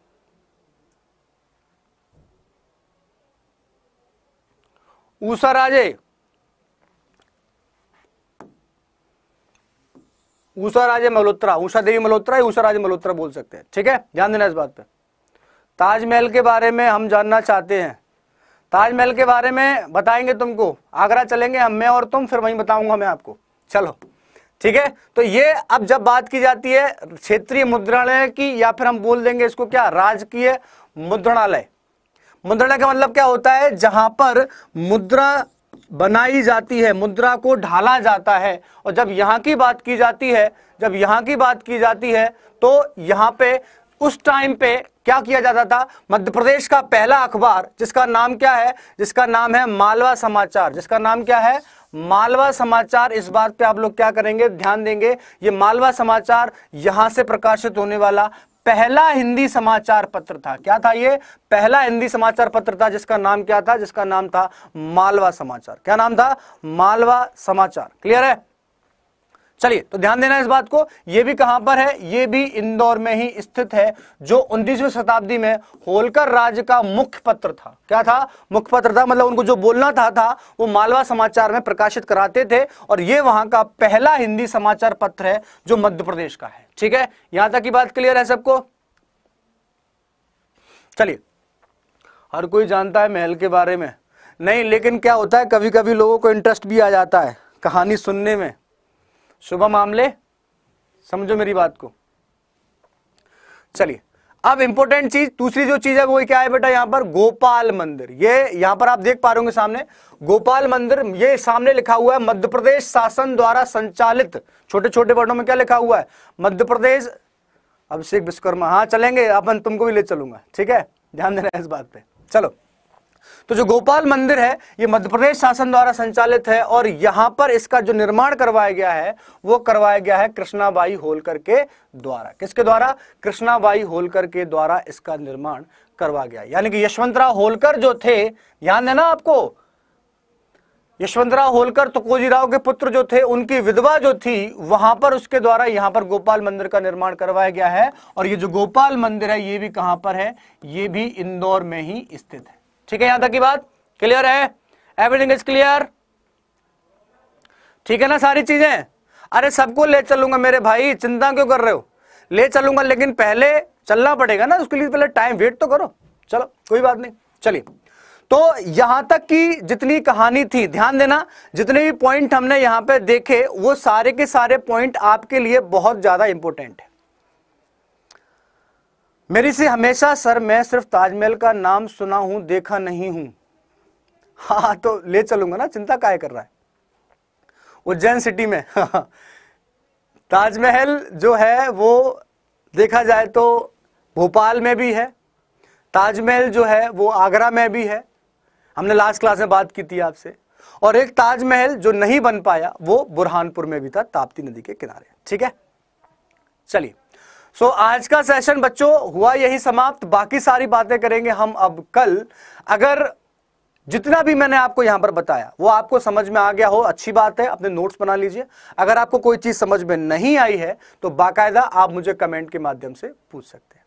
ऊषा राजे उषा राजे मल्होत्रा उषा देवी मल्होत्रा या उषा राजे मल्होत्रा बोल सकते हैं ठीक है ध्यान देना इस बात पे ताजमहल के बारे में हम जानना चाहते हैं ताजमहल के बारे में बताएंगे तुमको आगरा चलेंगे हम मैं और तुम फिर वहीं बताऊंगा मैं आपको चलो ठीक है तो ये अब जब बात की जाती है क्षेत्रीय मुद्रणालय की या फिर हम बोल देंगे इसको क्या राजकीय मुद्रणालय मुद्रणालय का मतलब क्या होता है जहां पर मुद्रा बनाई जाती है मुद्रा को ढाला जाता है और जब यहाँ की बात की जाती है जब यहाँ की बात की जाती है तो यहाँ पे उस टाइम पे क्या किया जाता था मध्य प्रदेश का पहला अखबार जिसका नाम क्या है जिसका नाम है मालवा समाचार जिसका नाम क्या है मालवा समाचार इस बात पे आप लोग क्या करेंगे ध्यान देंगे ये मालवा समाचार यहां से प्रकाशित होने वाला पहला हिंदी समाचार पत्र था क्या था ये पहला हिंदी समाचार पत्र था जिसका नाम क्या था जिसका नाम था मालवा समाचार क्या नाम था मालवा समाचार क्लियर है चलिए तो ध्यान देना इस बात को यह भी कहां पर है यह भी इंदौर में ही स्थित है जो 19वीं शताब्दी में होलकर राज्य का मुख्य पत्र था क्या था मुख्य पत्र था मतलब उनको जो बोलना था था वो मालवा समाचार में प्रकाशित कराते थे और ये वहां का पहला हिंदी समाचार पत्र है जो मध्य प्रदेश का है ठीक है यहां तक की बात क्लियर है सबको चलिए हर कोई जानता है महल के बारे में नहीं लेकिन क्या होता है कभी कभी लोगों को इंटरेस्ट भी आ जाता है कहानी सुनने में शुभ मामले समझो मेरी बात को चलिए अब इंपोर्टेंट चीज दूसरी जो चीज है वो क्या है बेटा यहाँ पर गोपाल मंदिर ये यहां पर आप देख पा रहे होंगे सामने गोपाल मंदिर ये सामने लिखा हुआ है मध्य प्रदेश शासन द्वारा संचालित छोटे छोटे वर्णों में क्या लिखा हुआ है मध्य प्रदेश अभिषेक विश्वकर्मा हाँ चलेंगे अपन तुमको भी ले चलूंगा ठीक है ध्यान देना इस बात पे चलो तो जो गोपाल मंदिर है ये मध्य प्रदेश शासन द्वारा संचालित है और यहां पर इसका जो निर्माण करवाया गया है वो करवाया गया है कृष्णाबाई होलकर के द्वारा किसके द्वारा कृष्णाबाई होलकर के द्वारा इसका निर्माण करवा गया यानी कि यशवंतराव होलकर जो थे ध्यान देना आपको यशवंतराव होलकर तो कोजीराव के पुत्र जो थे उनकी विधवा जो थी वहां पर उसके द्वारा यहां पर गोपाल मंदिर का निर्माण करवाया गया है और ये जो गोपाल मंदिर है ये भी कहां पर है ये भी इंदौर में ही स्थित है ठीक है यहां तक की बात क्लियर है एवरीथिंग इज क्लियर ठीक है ना सारी चीजें अरे सबको ले चलूंगा मेरे भाई चिंता क्यों कर रहे हो ले चलूंगा लेकिन पहले चलना पड़ेगा ना उसके लिए पहले टाइम वेट तो करो चलो कोई बात नहीं चलिए तो यहां तक की जितनी कहानी थी ध्यान देना जितने भी पॉइंट हमने यहां पे देखे वो सारे के सारे पॉइंट आपके लिए बहुत ज्यादा इंपॉर्टेंट है मेरी से हमेशा सर मैं सिर्फ ताजमहल का नाम सुना हूं देखा नहीं हूं हाँ तो ले चलूंगा ना चिंता काय कर रहा है उज्जैन सिटी में हाँ, हाँ। ताजमहल जो है वो देखा जाए तो भोपाल में भी है ताजमहल जो है वो आगरा में भी है हमने लास्ट क्लास में बात की थी आपसे और एक ताजमहल जो नहीं बन पाया वो बुरहानपुर में भी था ताप्ती नदी के किनारे ठीक है चलिए सो so, आज का सेशन बच्चों हुआ यही समाप्त बाकी सारी बातें करेंगे हम अब कल अगर जितना भी मैंने आपको यहां पर बताया वो आपको समझ में आ गया हो अच्छी बात है अपने नोट्स बना लीजिए अगर आपको कोई चीज समझ में नहीं आई है तो बाकायदा आप मुझे कमेंट के माध्यम से पूछ सकते हैं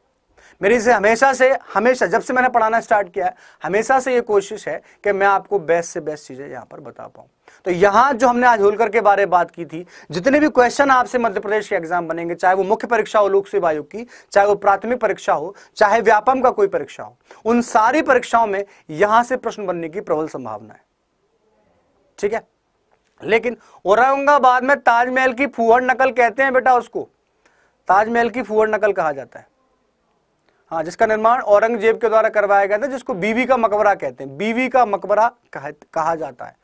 मेरी से हमेशा से हमेशा जब से मैंने पढ़ाना स्टार्ट किया है हमेशा से ये कोशिश है कि मैं आपको बेस्ट से बेस्ट चीज़ें यहां पर बता पाऊं तो यहां जो हमने आज होलकर के बारे में बात की थी जितने भी क्वेश्चन आपसे मध्य प्रदेश के एग्जाम बनेंगे चाहे वो मुख्य परीक्षा हो लोक सेवा आयोग की चाहे वो प्राथमिक परीक्षा हो चाहे व्यापम का कोई परीक्षा हो उन सारी परीक्षाओं में यहां से प्रश्न बनने की प्रबल संभावना है ठीक है लेकिन औरंगाबाद में ताजमहल की फूहर नकल कहते हैं बेटा उसको ताजमहल की फूहर नकल कहा जाता है हाँ जिसका निर्माण औरंगजेब के द्वारा करवाया गया था जिसको बीवी का मकबरा कहते हैं बीवी का मकबरा कहा, कहा जाता है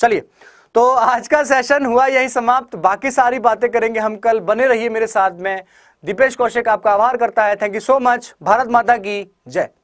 चलिए तो आज का सेशन हुआ यही समाप्त बाकी सारी बातें करेंगे हम कल बने रहिए मेरे साथ में दीपेश कौशिक आपका आभार करता है thank you so much Bharat Mata की जय